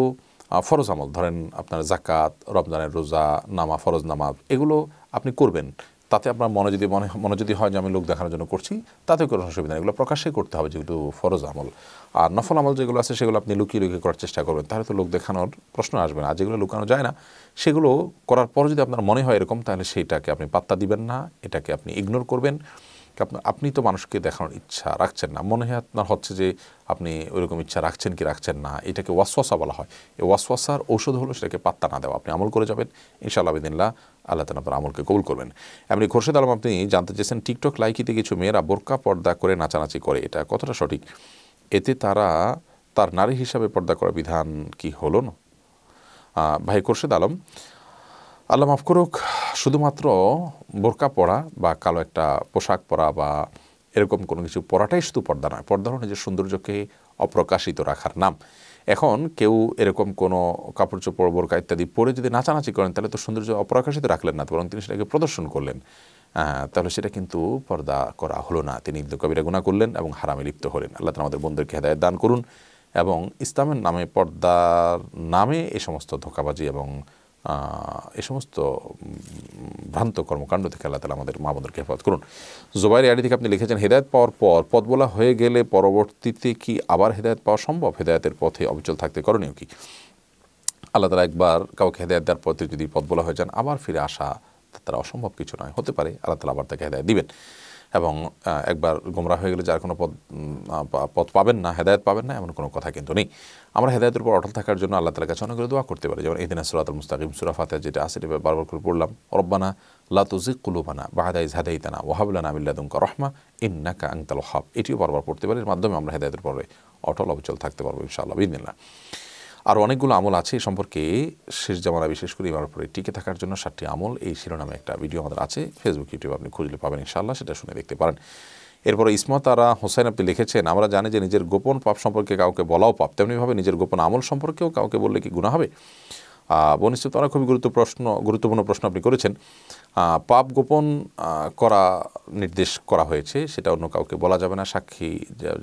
ফরজ আমল ধরেন আপনার জাকাত রমজানের রোজা নামা ফরজ নামাজ এগুলো আপনি করবেন তাতে আপনার মনে যদি মনে মনে যদি হয় যে আমি লোক দেখানোর জন্য করছি তাতে কোনো অসুবিধা নেই এগুলো প্রকাশ্যে করতে হবে যেগুলো ফরজ আমল আর নফল আমল যেগুলো আছে সেগুলো আপনি লুকিয়ে লুকিয়ে করার চেষ্টা করবেন তাহলে তো লোক দেখানোর প্রশ্ন আসবে না আর যেগুলো লুকানো যায় না সেগুলো করার পর যদি আপনার মনে হয় এরকম তাহলে সেইটাকে আপনি পাত্তা দিবেন না এটাকে আপনি ইগনোর করবেন আপনি তো মানুষকে দেখানোর ইচ্ছা রাখছেন না মনে হয় আপনার হচ্ছে যে আপনি ওইরকম ইচ্ছা রাখছেন কি রাখছেন না এটাকে ওয়াসওয়াসা বলা হয় এই ওয়াসওয়াসার ঔষধ হলো সেটাকে পাত্তা না দেওয়া আপনি আমল করে যাবেন ইনশাআল্লাহ বিদিনলা আল্লাহ তালা আপনার আমলকে কবুল করবেন এমনি খোরশেদ আলম আপনি জানতে চেয়েছেন টিকটক লাইকিতে কিছু মেয়েরা বোরকা পর্দা করে নাচানাচি করে এটা কতটা সঠিক এতে তারা তার নারী হিসাবে পর্দা করার বিধান কি হলো না ভাই খোরশেদ আলম আল্লাহ মাফ করুক শুধুমাত্র বোরকা পরা বা কালো একটা পোশাক পরা বা এরকম কোনো কিছু পরাটাই শুধু পর্দা নয় পর্দা হলো নিজের সৌন্দর্যকে অপ্রকাশিত রাখার নাম এখন কেউ এরকম কোনো কাপড় চোপড় বোরকা ইত্যাদি পরে যদি নাচানাচি করেন তাহলে তো সৌন্দর্য অপ্রকাশিত রাখলেন না বরং তিনি সেটাকে প্রদর্শন করলেন তাহলে সেটা কিন্তু পর্দা করা হলো না তিনি ঈদ কবিরা গুণা করলেন এবং হারামে লিপ্ত হলেন আল্লাহ তালা আমাদের বন্ধুদেরকে হেদায়ত দান করুন এবং ইসলামের নামে পর্দার নামে এ সমস্ত ধোকাবাজি এবং এ সমস্ত ভ্রান্ত কর্মকাণ্ড থেকে আল্লাহ তালা আমাদের মা বন্ধুকে হেফাজত করুন জোবাইর আলী থেকে আপনি লিখেছেন হেদায়ত পাওয়ার পর পদ বলা হয়ে গেলে পরবর্তীতে কি আবার হেদায়ত পাওয়া সম্ভব হেদায়তের পথে অবিচল থাকতে করণীয় কি আল্লাহ তালা একবার কাউকে হেদায়ত দেওয়ার পথে যদি পদবলা বলা হয়ে যান আবার ফিরে আসা তারা অসম্ভব কিছু নয় হতে পারে আল্লাহ তালা আবার তাকে হেদায়ত দিবেন এবং একবার গোমরা হয়ে গেলে যার কোনো পদ পথ পাবেন না হেদায়ত পাবেন না এমন কোনো কথা কিন্তু নেই আমরা হেদায়তের উপর অটল থাকার জন্য আল্লাহ তালার কাছে অনেকগুলো দোয়া করতে পারি যেমন এদিন সুরাতুল মুস্তাকিম সুরা ফাতে যেটা আছে এটা বারবার করে পড়লাম রব্বানা লাতুজি কুলুবানা বাহাদাই হাদাইতানা ওয়াহাবুলানা আবিল্লাদুমকা রহমা ইন্নাকা আংতাল হাব এটিও বারবার পড়তে পারি এর মাধ্যমে আমরা হেদায়তের পরে অটল অবচল থাকতে পারবো ইনশাআল্লাহ বিদিনিল্লাহ আর অনেকগুলো আমল আছে এই সম্পর্কে শেষ জামানা বিশেষ করে এবার পরে টিকে থাকার জন্য সাতটি আমল এই শিরোনামে একটা ভিডিও আমাদের আছে ফেসবুক ইউটিউব আপনি খুঁজলে পাবেন ইনশাল্লাহ সেটা শুনে দেখতে পারেন এরপরে ইসমত আরা হোসেন আপনি লিখেছেন আমরা জানি যে নিজের গোপন পাপ সম্পর্কে কাউকে বলাও পাপ তেমনিভাবে নিজের গোপন আমল সম্পর্কেও কাউকে বললে কি গুণা হবে বনিশ্চিত অনেক খুবই গুরুত্ব প্রশ্ন গুরুত্বপূর্ণ প্রশ্ন আপনি করেছেন পাপ গোপন করা নির্দেশ করা হয়েছে সেটা অন্য কাউকে বলা যাবে না সাক্ষী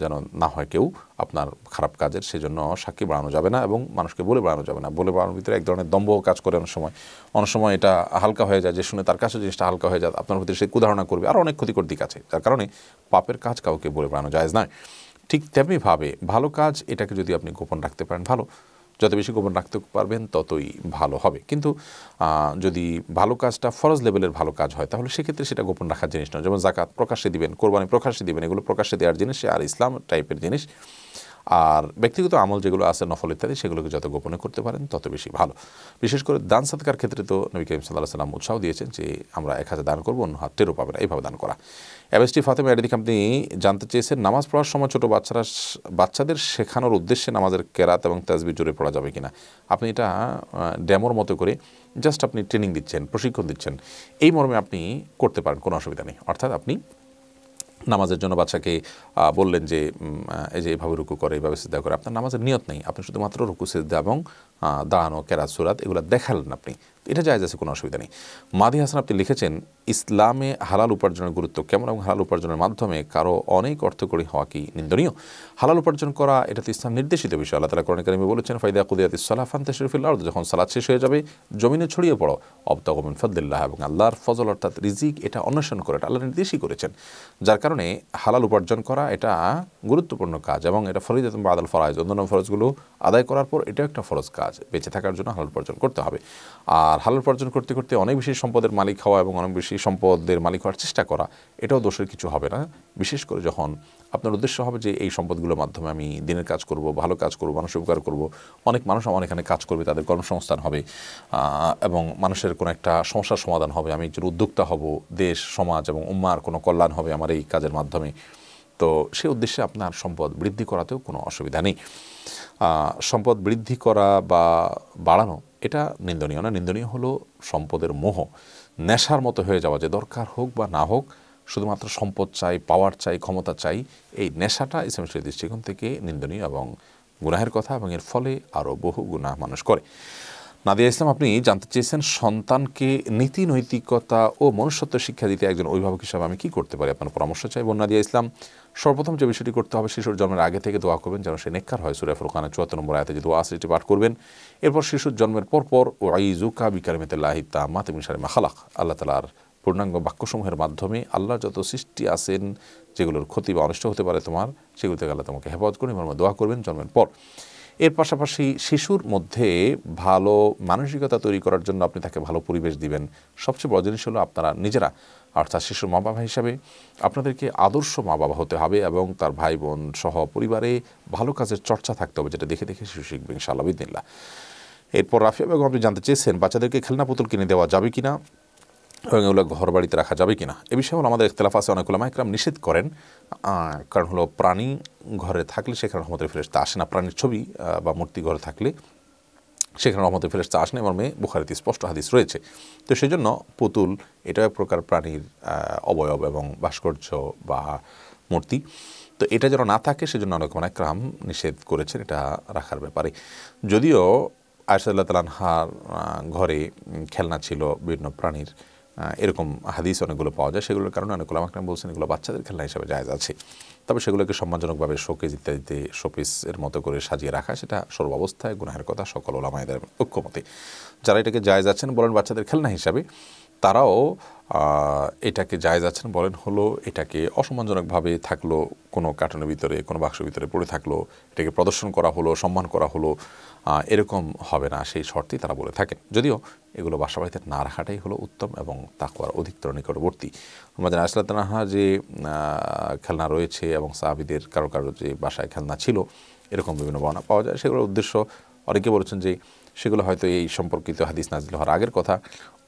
যেন না হয় কেউ আপনার খারাপ কাজের সেজন্য সাক্ষী বাড়ানো যাবে না এবং মানুষকে বলে বাড়ানো যাবে না বলে বাড়ানোর ভিতরে এক ধরনের দম্ভ কাজ করে অনেক সময় অনেক সময় এটা হালকা হয়ে যায় যে শুনে তার কাছে জিনিসটা হালকা হয়ে যায় আপনার প্রতি সে কুধারণা করবে আর অনেক ক্ষতিকর দিক আছে যার কারণে পাপের কাজ কাউকে বলে বাড়ানো যায় না ঠিক তেমনিভাবে ভালো কাজ এটাকে যদি আপনি গোপন রাখতে পারেন ভালো যত বেশি গোপন রাখতে পারবেন ততই ভালো হবে কিন্তু যদি ভালো কাজটা ফরজ লেভেলের ভালো কাজ হয় তাহলে সেক্ষেত্রে সেটা গোপন রাখার জিনিস নয় যেমন জাকাত প্রকাশ্যে দিবেন কোরবানি প্রকাশ্যে দিবেন এগুলো প্রকাশ্যে দেওয়ার জিনিস আর ইসলাম টাইপের জিনিস আর ব্যক্তিগত আমল যেগুলো আছে নফল ইত্যাদি সেগুলোকে যত গোপনে করতে পারেন তত বেশি ভালো বিশেষ করে দান সৎকার ক্ষেত্রে তো নবী করিম সাল্লাহ সাল্লাম উৎসাহ দিয়েছেন যে আমরা এক হাজার দান করবো অন্য হাত টেরও পাবে এইভাবে দান করা এমএসটি ফাতেমা এদিকে আপনি জানতে চেয়েছেন নামাজ পড়ার সময় ছোটো বাচ্চারা বাচ্চাদের শেখানোর উদ্দেশ্যে নামাজের কেরাত এবং তাজবি জোরে পড়া যাবে কিনা আপনি এটা ড্যামোর মতো করে জাস্ট আপনি ট্রেনিং দিচ্ছেন প্রশিক্ষণ দিচ্ছেন এই মর্মে আপনি করতে পারেন কোনো অসুবিধা নেই অর্থাৎ আপনি নামাজের জন্য বাচ্চাকে বললেন যে এই যে এভাবে রুকু করে এভাবে সিদ্ধা করে আপনার নামাজের নিয়ত নেই আপনি শুধুমাত্র রুকু সিদ্ধা এবং দাঁড়ানো কেরাত সুরাত এগুলো দেখালেন আপনি এটা যায় আছে কোনো অসুবিধা নেই মাদি হাসান আপনি লিখেছেন ইসলামে হালাল উপার্জনের গুরুত্ব কেমন এবং হালাল উপার্জনের মাধ্যমে কারো অনেক অর্থকরী হওয়া কি নিন্দনীয় হালাল উপার্জন করা এটা তো ইসলাম নির্দেশিত বিষয় আল্লাহ তালা কোরআন কারিমি বলেছেন ফাইদা কুদিয়াত ইসলাহ ফান্তে শরীফুল যখন সালাদ শেষ হয়ে যাবে জমিনে ছড়িয়ে পড়ো অবতাগমিন ফদুল্লাহ এবং আল্লাহর ফজল অর্থাৎ রিজিক এটা অন্বেষণ করে এটা আল্লাহ নির্দেশই করেছেন যার কারণে হালাল উপার্জন করা এটা গুরুত্বপূর্ণ কাজ এবং এটা ফরিদ বা আদাল ফরাজ অন্যান্য ফরজগুলো আদায় করার পর এটা একটা ফরজ কাজ বেঁচে থাকার জন্য হালাল উপার্জন করতে হবে আর আর হালাল উপার্জন করতে করতে অনেক বেশি সম্পদের মালিক হওয়া এবং অনেক বেশি সম্পদের মালিক হওয়ার চেষ্টা করা এটাও দোষের কিছু হবে না বিশেষ করে যখন আপনার উদ্দেশ্য হবে যে এই সম্পদগুলোর মাধ্যমে আমি দিনের কাজ করব ভালো কাজ করব মানুষ উপকার করব অনেক মানুষ আমার এখানে কাজ করবে তাদের কর্মসংস্থান হবে এবং মানুষের কোনো একটা সমস্যার সমাধান হবে আমি একজন উদ্যোক্তা হব দেশ সমাজ এবং উম্মার কোনো কল্যাণ হবে আমার এই কাজের মাধ্যমে তো সে উদ্দেশ্যে আপনার সম্পদ বৃদ্ধি করাতেও কোনো অসুবিধা নেই সম্পদ বৃদ্ধি করা বা বাড়ানো এটা নিন্দনীয় না নিন্দনীয় হলো সম্পদের মোহ নেশার মতো হয়ে যাওয়া যে দরকার হোক বা না হোক শুধুমাত্র সম্পদ চাই পাওয়ার চাই ক্ষমতা চাই এই নেশাটা ইসলামের দৃষ্টিকোণ থেকে নিন্দনীয় এবং গুনাহের কথা এবং এর ফলে আরও বহু গুনাহ মানুষ করে নাদিয়া ইসলাম আপনি জানতে চেয়েছেন সন্তানকে নীতি নৈতিকতা ও মনুষ্যত্ব শিক্ষা দিতে একজন অভিভাবক হিসাবে আমি কি করতে পারি আপনার পরামর্শ চাইব নাদিয়া ইসলাম সর্বপ্রথম যে বিষয়টি করতে হবে শিশুর জন্মের আগে থেকে দোয়া করবেন যেন সে নেক্ষার হয় সুরে খানের চুয়াত্তর নম্বর আয়তে যে দোয়া সেটি পাঠ করবেন এরপর শিশুর জন্মের পরপর ও আইজুকা বিকারমিতাল্লাহি তামাত এবং সারে মাখালাক আল্লাহ তালার পূর্ণাঙ্গ বাক্যসমূহের মাধ্যমে আল্লাহ যত সৃষ্টি আছেন যেগুলোর ক্ষতি বা অনিষ্ট হতে পারে তোমার সেগুলো থেকে আল্লাহ তোমাকে হেফাজ করুন এবং দোয়া করবেন জন্মের পর এর পাশাপাশি শিশুর মধ্যে ভালো মানসিকতা তৈরি করার জন্য আপনি তাকে ভালো পরিবেশ দিবেন সবচেয়ে বড় জিনিস হলো আপনারা নিজেরা অর্থাৎ শিশুর মা বাবা হিসাবে আপনাদেরকে আদর্শ মা বাবা হতে হবে এবং তার ভাই বোন সহ পরিবারে ভালো কাজের চর্চা থাকতে হবে যেটা দেখে দেখে শিশু শিখবে ইনশাআল্লাহ বিদিনিল্লা এরপর রাফিয়া বেগম আপনি জানতে চেয়েছেন বাচ্চাদেরকে খেলনা পুতুল কিনে দেওয়া যাবে কিনা এবং এগুলো ঘর বাড়িতে রাখা যাবে কি না এ বিষয়ে হলো আমাদের ইখতলাফ আছে অনেক ওলামা একরাম নিষেধ করেন কারণ হলো প্রাণী ঘরে থাকলে সেখানে রহমতের ফেরেস্তা আসে না প্রাণীর ছবি বা মূর্তি ঘরে থাকলে সেখানে রহমতের ফেরেস্তা আসে না এবং মেয়ে বুখারিতে স্পষ্ট হাদিস রয়েছে তো সেজন্য পুতুল এটা এক প্রকার প্রাণীর অবয়ব এবং ভাস্কর্য বা মূর্তি তো এটা যেন না থাকে সেজন্য অনেক অনেক রাম নিষেধ করেছেন এটা রাখার ব্যাপারে যদিও আয়সাল্লাহ তালানহার ঘরে খেলনা ছিল বিভিন্ন প্রাণীর এরকম হাদিস অনেকগুলো পাওয়া যায় সেগুলোর কারণে অনেক আমাকে বলছেন এগুলো বাচ্চাদের খেলনা হিসাবে জায়জ আছে তবে সেগুলোকে সম্মানজনকভাবে শোকেজ ইত্যাদিতে শোপিসের মতো করে সাজিয়ে রাখা সেটা অবস্থায় গুনাহের কথা সকল ওলামায়েদের ঐক্যমতে যারা এটাকে জায়জ আছেন বলেন বাচ্চাদের খেলনা হিসাবে তারাও এটাকে জায়জ আছেন বলেন হলো এটাকে অসম্মানজনকভাবে থাকলো কোনো কার্টনের ভিতরে কোনো বাক্সের ভিতরে পড়ে থাকলো এটাকে প্রদর্শন করা হলো সম্মান করা হলো এরকম হবে না সেই শর্তেই তারা বলে থাকেন যদিও এগুলো বাসা বাড়িতে না রাখাটাই হলো উত্তম এবং তাকুয়ার অধিকতর নিকটবর্তী আমাদের আসলাতনাহা যে খেলনা রয়েছে এবং সাহাবিদের কারো কারো যে বাসায় খেলনা ছিল এরকম বিভিন্ন বর্ণনা পাওয়া যায় সেগুলোর উদ্দেশ্য অনেকে বলেছেন যে সেগুলো হয়তো এই সম্পর্কিত হাদিস নাজিল হওয়ার আগের কথা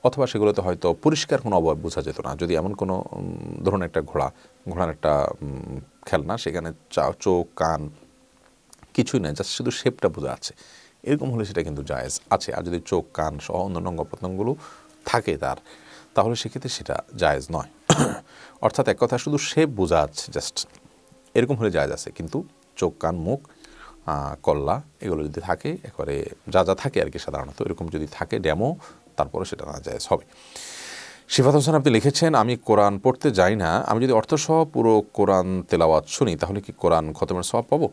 অথবা সেগুলোতে হয়তো পরিষ্কার কোনো অভাব বোঝা যেত না যদি এমন কোনো ধরুন একটা ঘোড়া ঘোড়ার একটা খেলনা সেখানে চোখ কান কিছুই নেই জাস্ট শুধু শেপটা বোঝা আছে এরকম হলে সেটা কিন্তু জায়েজ আছে আর যদি চোখ কান সহ অন্যান্য অঙ্গ প্রত্যঙ্গগুলো থাকে তার তাহলে সেক্ষেত্রে সেটা জায়েজ নয় অর্থাৎ এক কথা শুধু সে বোঝা যাচ্ছে জাস্ট এরকম হলে জায়েজ আছে কিন্তু চোখ কান মুখ কল্লা এগুলো যদি থাকে একবারে যা যা থাকে আর কি সাধারণত এরকম যদি থাকে ড্যামো তারপরে সেটা না জায়েজ হবে শিফাত হোসেন আপনি লিখেছেন আমি কোরআন পড়তে যাই না আমি যদি অর্থসহ পুরো কোরআন তেলাওয়াত শুনি তাহলে কি কোরআন খতমের সব পাবো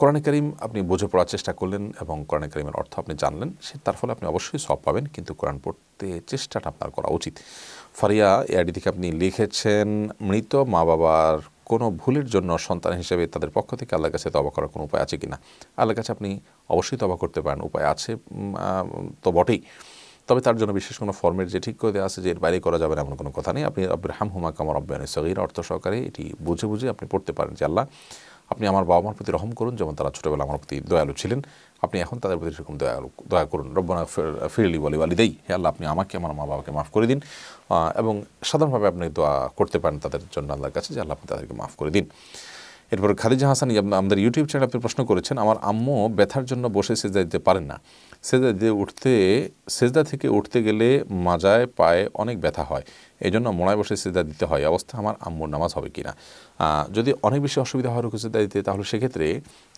কোরআনে করিম আপনি বুঝে পড়ার চেষ্টা করলেন এবং কোরআনে করিমের অর্থ আপনি জানলেন সে তার ফলে আপনি অবশ্যই সব পাবেন কিন্তু কোরআন পড়তে চেষ্টাটা আপনার করা উচিত ফারিয়া আইডি থেকে আপনি লিখেছেন মৃত মা বাবার কোনো ভুলের জন্য সন্তান হিসেবে তাদের পক্ষ থেকে আল্লাহর কাছে তবা করার কোনো উপায় আছে কি না আল্লাহর কাছে আপনি অবশ্যই তবা করতে পারেন উপায় আছে তো বটেই তবে তার জন্য বিশেষ কোনো ফর্মের যে ঠিক করে দেওয়া আছে যে এর বাইরে করা যাবে না এমন কোনো কথা নেই আপনি আব্রাহাম হুমা কামর অব্যায়ন সগির অর্থ সহকারে এটি বুঝে বুঝে আপনি পড়তে পারেন যে আল্লাহ আপনি আমার বাবা মার প্রতি রহম করুন যেমন তারা ছোটোবেলা আমার প্রতি দয়ালু ছিলেন আপনি এখন তাদের প্রতি সেরকম দয়ালু দয়া করুন রব্বনা ফিরলি বলি বালি দেই হে আল্লাহ আপনি আমাকে আমার মা বাবাকে মাফ করে দিন এবং সাধারণভাবে আপনি দোয়া করতে পারেন তাদের জন্য আল্লাহর কাছে যে আল্লাহ আপনি তাদেরকে মাফ করে দিন এরপর খাদিজা হাসানি আমাদের ইউটিউব চ্যানেল আপনি প্রশ্ন করেছেন আমার আম্মু ব্যথার জন্য বসে সেজদা দিতে পারেন না সেজদা দিয়ে উঠতে সেজদা থেকে উঠতে গেলে মাজায় পায়ে অনেক ব্যথা হয় এই জন্য মোড়ায় বসে সেজদা দিতে হয় অবস্থা আমার আম্মুর নামাজ হবে কি না যদি অনেক বেশি অসুবিধা হয় রুকু সেজদা দিতে তাহলে সেক্ষেত্রে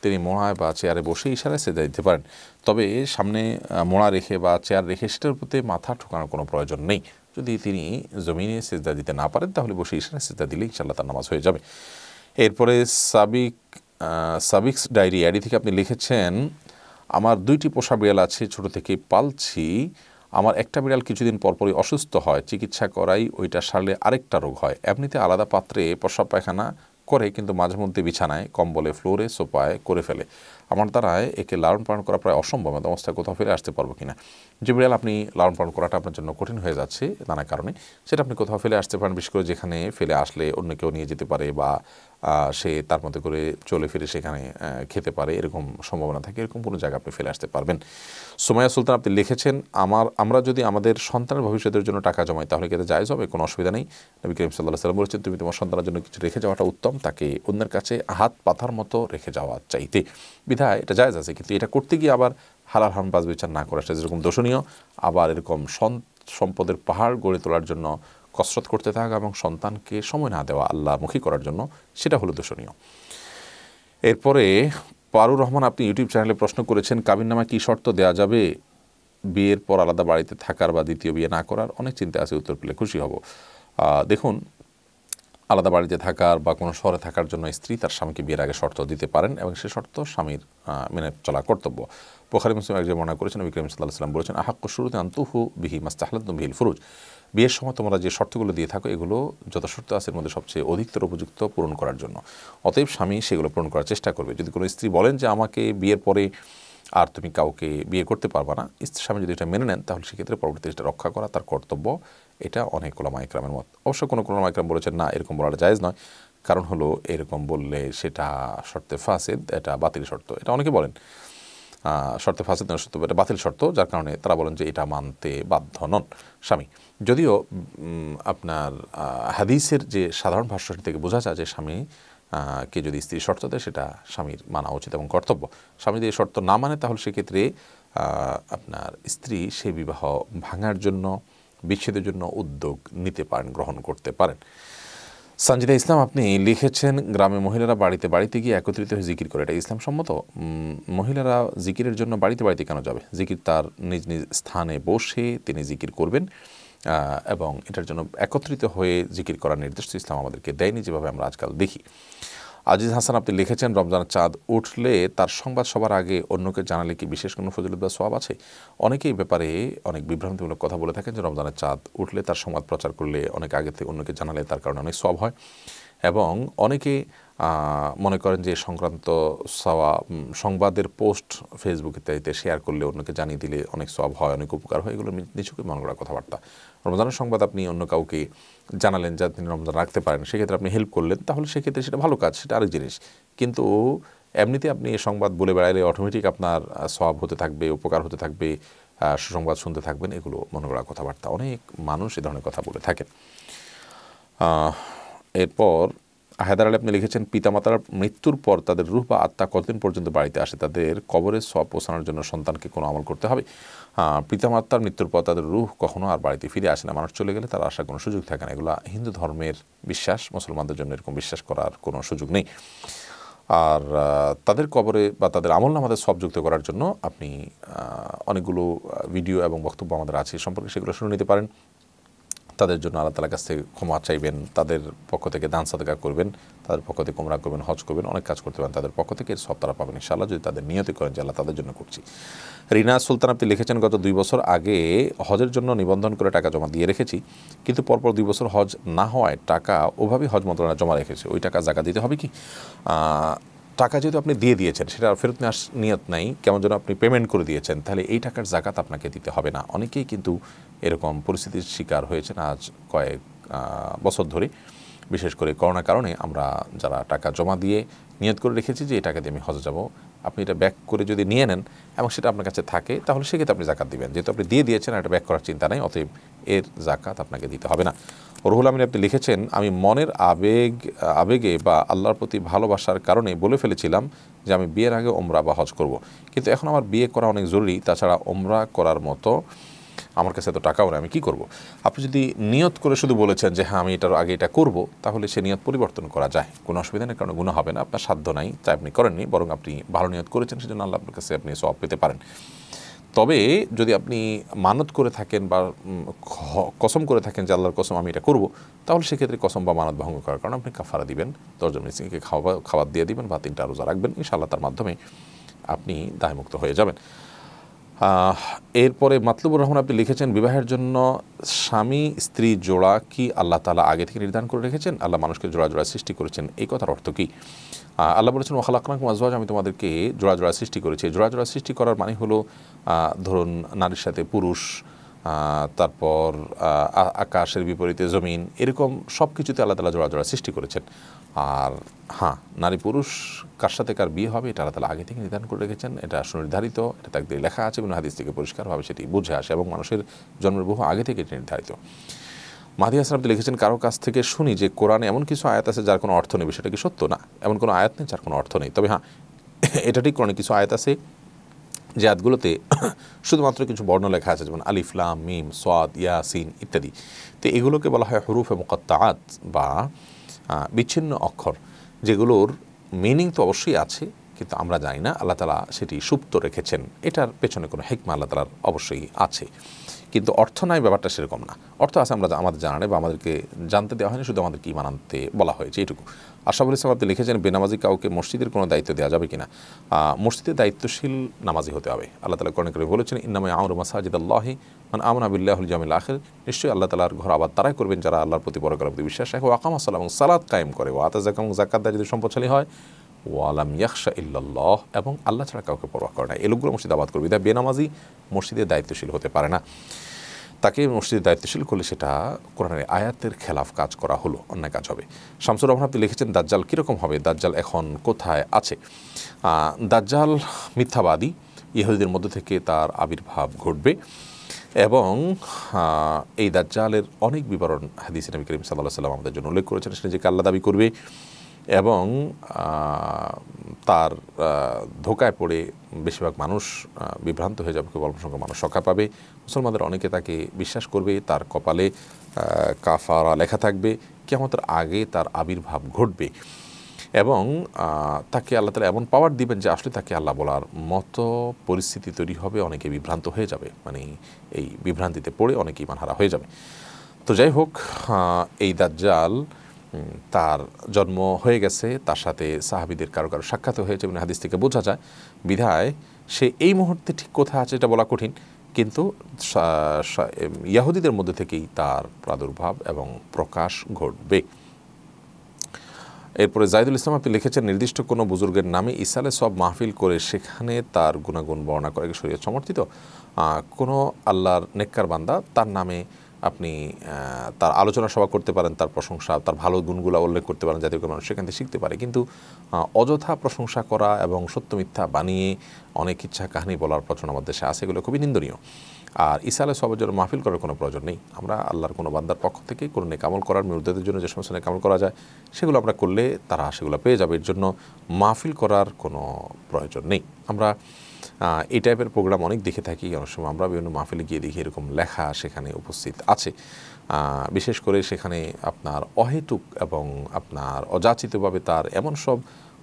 তিনি মোড়ায় বা চেয়ারে বসে ইশারায় সেজদা দিতে পারেন তবে সামনে মোড়া রেখে বা চেয়ার রেখে সেটার প্রতি মাথা ঠোকানোর কোনো প্রয়োজন নেই যদি তিনি জমিনে সেজদা দিতে না পারেন তাহলে বসে ইশারায় সেজদা দিলে ইনশাল্লাহ তার নামাজ হয়ে যাবে এরপরে সাবিক সাবিক্স ডায়েরি আইডি থেকে আপনি লিখেছেন আমার দুইটি পোষা বিড়াল আছে ছোট থেকেই পালছি আমার একটা বিড়াল কিছুদিন পরপরই অসুস্থ হয় চিকিৎসা করাই ওইটা সারলে আরেকটা রোগ হয় এমনিতে আলাদা পাত্রে প্রসাব পায়খানা করে কিন্তু মাঝে মধ্যে বিছানায় কম্বলে ফ্লোরে সোপায় করে ফেলে আমার দ্বারায় একে লালন পালন করা প্রায় অসম্ভব এত অবস্থায় কোথাও ফিরে আসতে পারবো কিনা যে বিড়াল আপনি লালন পালন করাটা আপনার জন্য কঠিন হয়ে যাচ্ছে নানা কারণে সেটা আপনি কোথাও ফেলে আসতে পারেন বিশেষ করে যেখানে ফেলে আসলে অন্য কেউ নিয়ে যেতে পারে বা সে তার মধ্যে করে চলে ফিরে সেখানে খেতে পারে এরকম সম্ভাবনা থাকে এরকম কোনো জায়গা আপনি ফেলে আসতে পারবেন সোমায়া সুলতান আপনি লিখেছেন আমার আমরা যদি আমাদের সন্তানের ভবিষ্যতের জন্য টাকা জমাই তাহলে কি এটা জায়জ হবে কোনো অসুবিধা নেই নবী করিম সাল্লাহ সাল্লাম বলেছেন তুমি তোমার সন্তানের জন্য কিছু রেখে যাওয়াটা উত্তম তাকে অন্যের কাছে হাত পাথার মতো রেখে যাওয়া চাইতে বিধায় এটা জায়জ আছে কিন্তু এটা করতে গিয়ে আবার হালাল হারাম বাজ বিচার না করা সেটা যেরকম দোষণীয় আবার এরকম সম্পদের পাহাড় গড়ে তোলার জন্য কসরত করতে থাকা এবং সন্তানকে সময় না দেওয়া আল্লাহমুখী করার জন্য সেটা হলো দূষণীয় এরপরে পারুর রহমান আপনি ইউটিউব চ্যানেলে প্রশ্ন করেছেন নামে কী শর্ত দেওয়া যাবে বিয়ের পর আলাদা বাড়িতে থাকার বা দ্বিতীয় বিয়ে না করার অনেক চিন্তা আছে উত্তর পেলে খুশি হব দেখুন আলাদা বাড়িতে থাকার বা কোনো শহরে থাকার জন্য স্ত্রী তার স্বামীকে বিয়ের আগে শর্ত দিতে পারেন এবং সে শর্ত স্বামীর মেনে চলা কর্তব্য পোখারি মুসলিম একজন মনে করেছেন বিক্রম সাল্লাহ সাল্লাম বলেছেন আহাক্য শুরুতে আন্তুহু বিহি মাস্তাহ বিহিল ফুরুজ বিয়ের সময় তোমরা যে শর্তগুলো দিয়ে থাকো এগুলো যত শর্ত আছে এর মধ্যে সবচেয়ে অধিকতর উপযুক্ত পূরণ করার জন্য অতএব স্বামী সেগুলো পূরণ করার চেষ্টা করবে যদি কোনো স্ত্রী বলেন যে আমাকে বিয়ের পরে আর তুমি কাউকে বিয়ে করতে পারবা না স্ত্রী স্বামী যদি এটা মেনে নেন তাহলে সেক্ষেত্রে পরবর্তী এটা রক্ষা করা তার কর্তব্য এটা অনেক কোলামা একরামের মত অবশ্য কোনো কোলামা একরাম বলেছেন না এরকম বলাটা জায়জ নয় কারণ হলো এরকম বললে সেটা শর্তে ফাঁসেদ এটা বাতিল শর্ত এটা অনেকে বলেন শর্তে ফাঁসি দেওয়ার শর্ত এটা বাতিল শর্ত যার কারণে তারা বলেন যে এটা মানতে বাধ্য নন স্বামী যদিও আপনার হাদিসের যে সাধারণ ভাষ্যটি থেকে বোঝা যায় যে স্বামী কে যদি স্ত্রী শর্ত দেয় সেটা স্বামীর মানা উচিত এবং কর্তব্য স্বামী যদি শর্ত না মানে তাহলে সেক্ষেত্রে আপনার স্ত্রী সেই বিবাহ ভাঙার জন্য বিচ্ছেদের জন্য উদ্যোগ নিতে পারেন গ্রহণ করতে পারেন সানজিদা ইসলাম আপনি লিখেছেন গ্রামে মহিলারা বাড়িতে বাড়িতে গিয়ে একত্রিত হয়ে জিকির করে এটা ইসলাম সম্মত মহিলারা জিকিরের জন্য বাড়িতে বাড়িতে কেন যাবে জিকির তার নিজ নিজ স্থানে বসে তিনি জিকির করবেন এবং এটার জন্য একত্রিত হয়ে জিকির করার নির্দেশ ইসলাম আমাদেরকে দেয়নি যেভাবে আমরা আজকাল দেখি আজিজ হাসান আপনি লিখেছেন রমজানের চাঁদ উঠলে তার সংবাদ সবার আগে অন্যকে জানালে কি বিশেষ কোনো ফজিলত বা আছে অনেকেই ব্যাপারে অনেক বিভ্রান্তিমূলক কথা বলে থাকেন যে রমজানের চাঁদ উঠলে তার সংবাদ প্রচার করলে অনেক আগে থেকে অন্যকে জানালে তার কারণে অনেক সব হয় এবং অনেকে মনে করেন যে সংক্রান্ত সওয়া সংবাদের পোস্ট ফেসবুক ইত্যাদিতে শেয়ার করলে অন্যকে জানিয়ে দিলে অনেক সব হয় অনেক উপকার হয় এগুলো নিচুকে মনে করা কথাবার্তা রমজানের সংবাদ আপনি অন্য কাউকে জানালেন যা তিনি রমজান রাখতে পারেন সেক্ষেত্রে আপনি হেল্প করলেন তাহলে সেক্ষেত্রে সেটা ভালো কাজ সেটা আরেক জিনিস কিন্তু এমনিতে আপনি এই সংবাদ বলে বেড়াইলে অটোমেটিক আপনার সব হতে থাকবে উপকার হতে থাকবে সুসংবাদ শুনতে থাকবেন এগুলো মনে করা কথাবার্তা অনেক মানুষ এ ধরনের কথা বলে থাকেন এরপর হায়দার আলী আপনি লিখেছেন পিতামাতার মৃত্যুর পর তাদের রূহ বা আত্মা কতদিন পর্যন্ত বাড়িতে আসে তাদের কবরের সব পোষানোর জন্য সন্তানকে কোনো আমল করতে হবে পিতামাতার মৃত্যুর পর তাদের রুহ কখনো আর বাড়িতে ফিরে আসে না মানুষ চলে গেলে তার আসার কোনো সুযোগ থাকে না এগুলো হিন্দু ধর্মের বিশ্বাস মুসলমানদের জন্য এরকম বিশ্বাস করার কোনো সুযোগ নেই আর তাদের কবরে বা তাদের আমল আমাদের সব যুক্ত করার জন্য আপনি অনেকগুলো ভিডিও এবং বক্তব্য আমাদের আছে সম্পর্কে সেগুলো শুনে নিতে পারেন তাদের জন্য আল্লাহ তালার কাছ থেকে ক্ষমা চাইবেন তাদের পক্ষ থেকে দান সাদকা করবেন তাদের পক্ষ থেকে কোমরা করবেন হজ করবেন অনেক কাজ করতে পারেন তাদের পক্ষ থেকে সব তারা পাবেন ইনশাল্লাহ যদি তাদের নিয়তি করেন যে আল্লাহ তাদের জন্য করছি রিনা সুলতান আপনি লিখেছেন গত দুই বছর আগে হজের জন্য নিবন্ধন করে টাকা জমা দিয়ে রেখেছি কিন্তু পরপর দুই বছর হজ না হওয়ায় টাকা ওভাবেই হজ মন্ত্রণালয় জমা রেখেছে ওই টাকা জায়গা দিতে হবে কি টাকা যেহেতু আপনি দিয়ে দিয়েছেন সেটা ফেরত নেওয়ার নিয়ত নাই কেমন যেন আপনি পেমেন্ট করে দিয়েছেন তাহলে এই টাকার জাকাত আপনাকে দিতে হবে না অনেকেই কিন্তু এরকম পরিস্থিতির শিকার হয়েছেন আজ কয়েক বছর ধরে বিশেষ করে করোনার কারণে আমরা যারা টাকা জমা দিয়ে নিয়ত করে রেখেছি যে এই টাকা দিয়ে আমি হজে যাব আপনি এটা ব্যাক করে যদি নিয়ে নেন এবং সেটা আপনার কাছে থাকে তাহলে সেক্ষেত্রে আপনি জাকাত দিবেন যেহেতু আপনি দিয়ে দিয়েছেন এটা ব্যাক করার চিন্তা নেই অতএব এর জাকাত আপনাকে দিতে হবে না রুহুল আমিন আপনি লিখেছেন আমি মনের আবেগ আবেগে বা আল্লাহর প্রতি ভালোবাসার কারণে বলে ফেলেছিলাম যে আমি বিয়ের আগে ওমরা বা হজ করব। কিন্তু এখন আমার বিয়ে করা অনেক জরুরি তাছাড়া ওমরা করার মতো আমার কাছে এত টাকাও না আমি কি করব। আপনি যদি নিয়ত করে শুধু বলেছেন যে হ্যাঁ আমি এটার আগে এটা করব তাহলে সে নিয়ত পরিবর্তন করা যায় কোনো অসুবিধা নেই কারণ গুণা হবে না আপনার সাধ্য নাই তাই আপনি করেননি বরং আপনি ভালো নিয়ত করেছেন সেজন্য আল্লাহ আপনার কাছে আপনি সব পেতে পারেন তবে যদি আপনি মানত করে থাকেন বা কসম করে থাকেন যে আল্লাহর কসম আমি এটা করব তাহলে সেক্ষেত্রে কসম বা মানত ভঙ্গ করার কারণে আপনি কাফারা দিবেন দশজন মিসিংকে খাওয়া খাবার দিয়ে দিবেন বা তিনটা রোজা রাখবেন ইনশাআল্লাহ তার মাধ্যমে আপনি দায়মুক্ত হয়ে যাবেন এরপরে মাতলুবুর রহমান আপনি লিখেছেন বিবাহের জন্য স্বামী স্ত্রী জোড়া কি আল্লাহ তালা আগে থেকে নির্ধারণ করে রেখেছেন আল্লাহ মানুষকে জোড়া জোড়া সৃষ্টি করেছেন এই কথার অর্থ কী আল্লাহ বলেছেন ওখালাকরাক মাজওয়াজ আমি তোমাদেরকে জোড়া জোড়া সৃষ্টি করেছি জোড়া জোড়া সৃষ্টি করার মানে হলো ধরুন নারীর সাথে পুরুষ তারপর আকাশের বিপরীতে জমিন এরকম সব কিছুতে আল্লাহ তালা জোড়া জোড়া সৃষ্টি করেছেন আর হ্যাঁ নারী পুরুষ কার সাথে কার বিয়ে হবে এটা আল্লাহ আগে থেকে নির্ধারণ করে রেখেছেন এটা সুনির্ধারিত এটা তাকদের লেখা আছে এবং হাদিস থেকে পরিষ্কারভাবে সেটি বুঝে আসে এবং মানুষের জন্মের বহু আগে থেকে এটি নির্ধারিত মাহদি হাসান আপনি লিখেছেন কারো কাছ থেকে শুনি যে কোরআনে এমন কিছু আয়াত আছে যার কোনো অর্থ নেই সেটা কি সত্য না এমন কোনো আয়াত নেই যার কোনো অর্থ নেই তবে হ্যাঁ এটা ঠিক কোরআনে কিছু আয়াত আছে যে আয়াতগুলোতে শুধুমাত্র কিছু বর্ণ লেখা আছে যেমন আলিফলাম মিম সোয়াদ ইয়াসিন ইত্যাদি তো এগুলোকে বলা হয় হরুফ এবং কত্তাআত বা বিচ্ছিন্ন অক্ষর যেগুলোর মিনিং তো অবশ্যই আছে কিন্তু আমরা জানি না আল্লাহ তালা সেটি সুপ্ত রেখেছেন এটার পেছনে কোনো হেকমা আল্লাহ তালার অবশ্যই আছে কিন্তু অর্থ নয় ব্যাপারটা সেরকম না অর্থ আছে আমরা আমাদের জানা নেই বা আমাদেরকে জানতে দেওয়া হয়নি শুধু আমাদেরকে ইমান আনতে বলা হয়েছে এটুকু আশাফুল ইসলাম আপনি লিখেছেন বেনামাজি কাউকে মসজিদের কোনো দায়িত্ব দেওয়া যাবে কিনা মসজিদে দায়িত্বশীল নামাজি হতে হবে আল্লাহ তালা কর্ণ করে বলেছেন ইনামে আমর মাসাজিদ আল্লাহি মানে আমন আবিল্লাহুল জামিল আখের নিশ্চয়ই আল্লাহ তালার ঘর আবার তারাই করবেন যারা আল্লাহর প্রতি বড় করার প্রতি বিশ্বাস রাখে ওয়াকাম আসসালাম সালাদ কায়েম করে ও আতাজাকাম জাকাত যদি সম্পদশালী হয় ওয়ালাম ইয়াকশা ইল্লাল্লাহ এবং আল্লাহ ছাড়া কাউকে পরোয়া করে না এ লোকগুলো আবাদ করবে বিদায় বেনামাজি মসজিদের দায়িত্বশীল হতে পারে না তাকে মসজিদের দায়িত্বশীল করলে সেটা কোরআনের আয়াতের খেলাফ কাজ করা হলো অন্যায় কাজ হবে শামসুর রহমান আপনি লিখেছেন দাজ্জাল কীরকম হবে দাজ্জাল এখন কোথায় আছে দাজ্জাল মিথ্যাবাদী ইহুদিদের মধ্যে থেকে তার আবির্ভাব ঘটবে এবং এই দাজ্জালের অনেক বিবরণ হাদিস নবী করিম সাল্লাহ সাল্লাম আমাদের জন্য উল্লেখ করেছেন সেটা যে আল্লাহ দাবি করবে এবং তার ধোকায় পড়ে বেশিরভাগ মানুষ বিভ্রান্ত হয়ে যাবে অল্প সংখ্যক মানুষ সকা পাবে মুসলমানদের অনেকে তাকে বিশ্বাস করবে তার কপালে কাফারা লেখা থাকবে কেমতের আগে তার আবির্ভাব ঘটবে এবং তাকে আল্লাহ তালা এমন পাওয়ার দিবেন যে আসলে তাকে আল্লাহ বলার মতো পরিস্থিতি তৈরি হবে অনেকে বিভ্রান্ত হয়ে যাবে মানে এই বিভ্রান্তিতে পড়ে অনেকেই মানহারা হয়ে যাবে তো যাই হোক এই দাজ্জাল তার জন্ম হয়ে গেছে তার সাথে সাহাবিদের কারো কারো সাক্ষাৎ হয়েছে এবং হাদিস থেকে বোঝা যায় বিধায় সে এই মুহূর্তে ঠিক কোথায় আছে এটা বলা কঠিন কিন্তু ইয়াহুদিদের মধ্যে থেকেই তার প্রাদুর্ভাব এবং প্রকাশ ঘটবে এরপরে জাহিদুল ইসলাম আপনি লিখেছেন নির্দিষ্ট কোনো বুজুর্গের নামে ইসালে সব মাহফিল করে সেখানে তার গুণাগুণ বর্ণনা করে শরীর সমর্থিত কোনো আল্লাহর নেককার বান্দা তার নামে আপনি তার আলোচনা সভা করতে পারেন তার প্রশংসা তার ভালো গুণগুলো উল্লেখ করতে পারেন যাতে মানুষ সেখান থেকে শিখতে পারে কিন্তু অযথা প্রশংসা করা এবং সত্য মিথ্যা বানিয়ে অনেক ইচ্ছা কাহিনী বলার প্রচলন আমাদের দেশে আছে এগুলো খুবই নিন্দনীয় আর ঈসা আলাহ সবার জন্য মাহফিল করার কোনো প্রয়োজন নেই আমরা আল্লাহর কোনো বান্দার পক্ষ থেকে কোনো নেকামল করার মৃতদের জন্য যে সমস্ত নেকামল করা যায় সেগুলো আমরা করলে তারা সেগুলো পেয়ে যাবে এর জন্য মাহফিল করার কোনো প্রয়োজন নেই আমরা এই টাইপের প্রোগ্রাম অনেক দেখে থাকি অনেক সময় আমরা বিভিন্ন মাহফিলে গিয়ে দেখি এরকম লেখা সেখানে উপস্থিত আছে বিশেষ করে সেখানে আপনার অহেতুক এবং আপনার অযাচিতভাবে তার এমন সব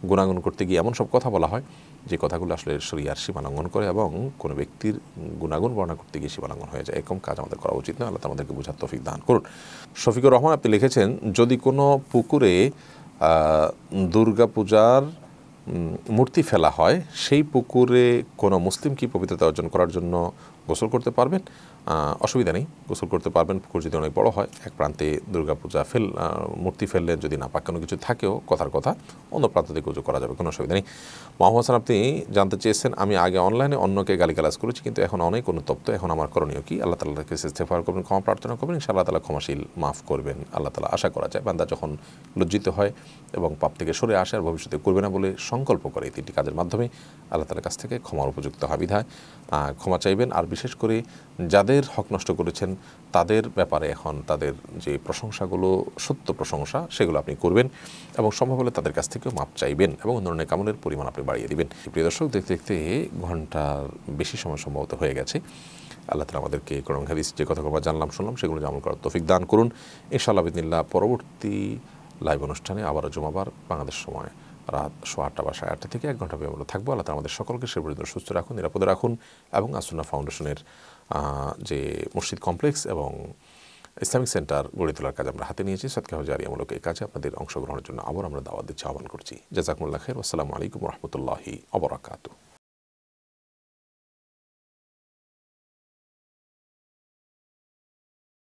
গুণাগুণ করতে গিয়ে এমন সব কথা বলা হয় যে কথাগুলো আসলে শরিয়ার সীমালঙ্ঘন করে এবং কোনো ব্যক্তির গুণাগুণ বর্ণনা করতে গিয়ে সীমালঙ্ঘন হয়ে যায় এরকম কাজ আমাদের করা উচিত না আল্লাহ আমাদেরকে বোঝার তফিক দান করুন শফিকুর রহমান আপনি লিখেছেন যদি কোনো পুকুরে দুর্গাপূজার মূর্তি ফেলা হয় সেই পুকুরে কোনো মুসলিম কি পবিত্রতা অর্জন করার জন্য গোসল করতে পারবেন অসুবিধা নেই গোসল করতে পারবেন পুকুর যদি অনেক বড় হয় এক প্রান্তে দুর্গাপূজা ফেল মূর্তি ফেললে যদি না পাক কোনো কিছু থাকেও কথার কথা অন্য প্রান্ত থেকে উজু করা যাবে কোনো অসুবিধা নেই মোহাম্মদ হাসান আপনি জানতে চেয়েছেন আমি আগে অনলাইনে অন্যকে গালিগালাজ করেছি কিন্তু এখন অনেক অনুতপ্ত এখন আমার করণীয় কি আল্লাহ তালার কাছে ইস্তেফার করবেন ক্ষমা প্রার্থনা করবেন আল্লাহ তালা ক্ষমাশীল মাফ করবেন আল্লাহ তালা আশা করা যায় বান্দা যখন লজ্জিত হয় এবং পাপ থেকে সরে আসে আর ভবিষ্যতে করবে না বলে সংকল্প করে এই তিনটি কাজের মাধ্যমে আল্লাহ তালার কাছ থেকে ক্ষমার উপযুক্ত হয় বিধায় ক্ষমা চাইবেন আর বিশেষ করে যাদের যাদের হক নষ্ট করেছেন তাদের ব্যাপারে এখন তাদের যে প্রশংসাগুলো সত্য প্রশংসা সেগুলো আপনি করবেন এবং সম্ভব হলে তাদের কাছ থেকেও মাপ চাইবেন এবং অন্য ধরনের কামনের পরিমাণ আপনি বাড়িয়ে দেবেন প্রিয় দর্শক দেখতে দেখতে ঘন্টার বেশি সময় সম্ভবত হয়ে গেছে আল্লাহ তালা আমাদেরকে করম হাদিস যে কথাগুলো জানলাম শুনলাম সেগুলো যেমন করার তৌফিক দান করুন ইনশাআল্লাহ আবিদিল্লাহ পরবর্তী লাইভ অনুষ্ঠানে আবারও জমাবার বাংলাদেশ সময় রাত সোয়া আটটা বা সাড়ে আটটা থেকে এক ঘন্টা বিমান থাকবো আল্লাহ আমাদের সকলকে সে পর্যন্ত সুস্থ রাখুন নিরাপদে রাখুন এবং আসুনা ফাউন্ডেশনের যে মসজিদ কমপ্লেক্স এবং ইসলামিক সেন্টার গড়ে তোলার কাজ আমরা হাতে নিয়েছি সৎকাহ হজারিয়া মূলক এই কাজে আপনাদের অংশগ্রহণের জন্য আবার আমরা দাওয়াত দিচ্ছি আহ্বান করছি জাজাকুল্লাহ খের আসসালামু আলাইকুম রহমতুল্লাহি অবরাকাতু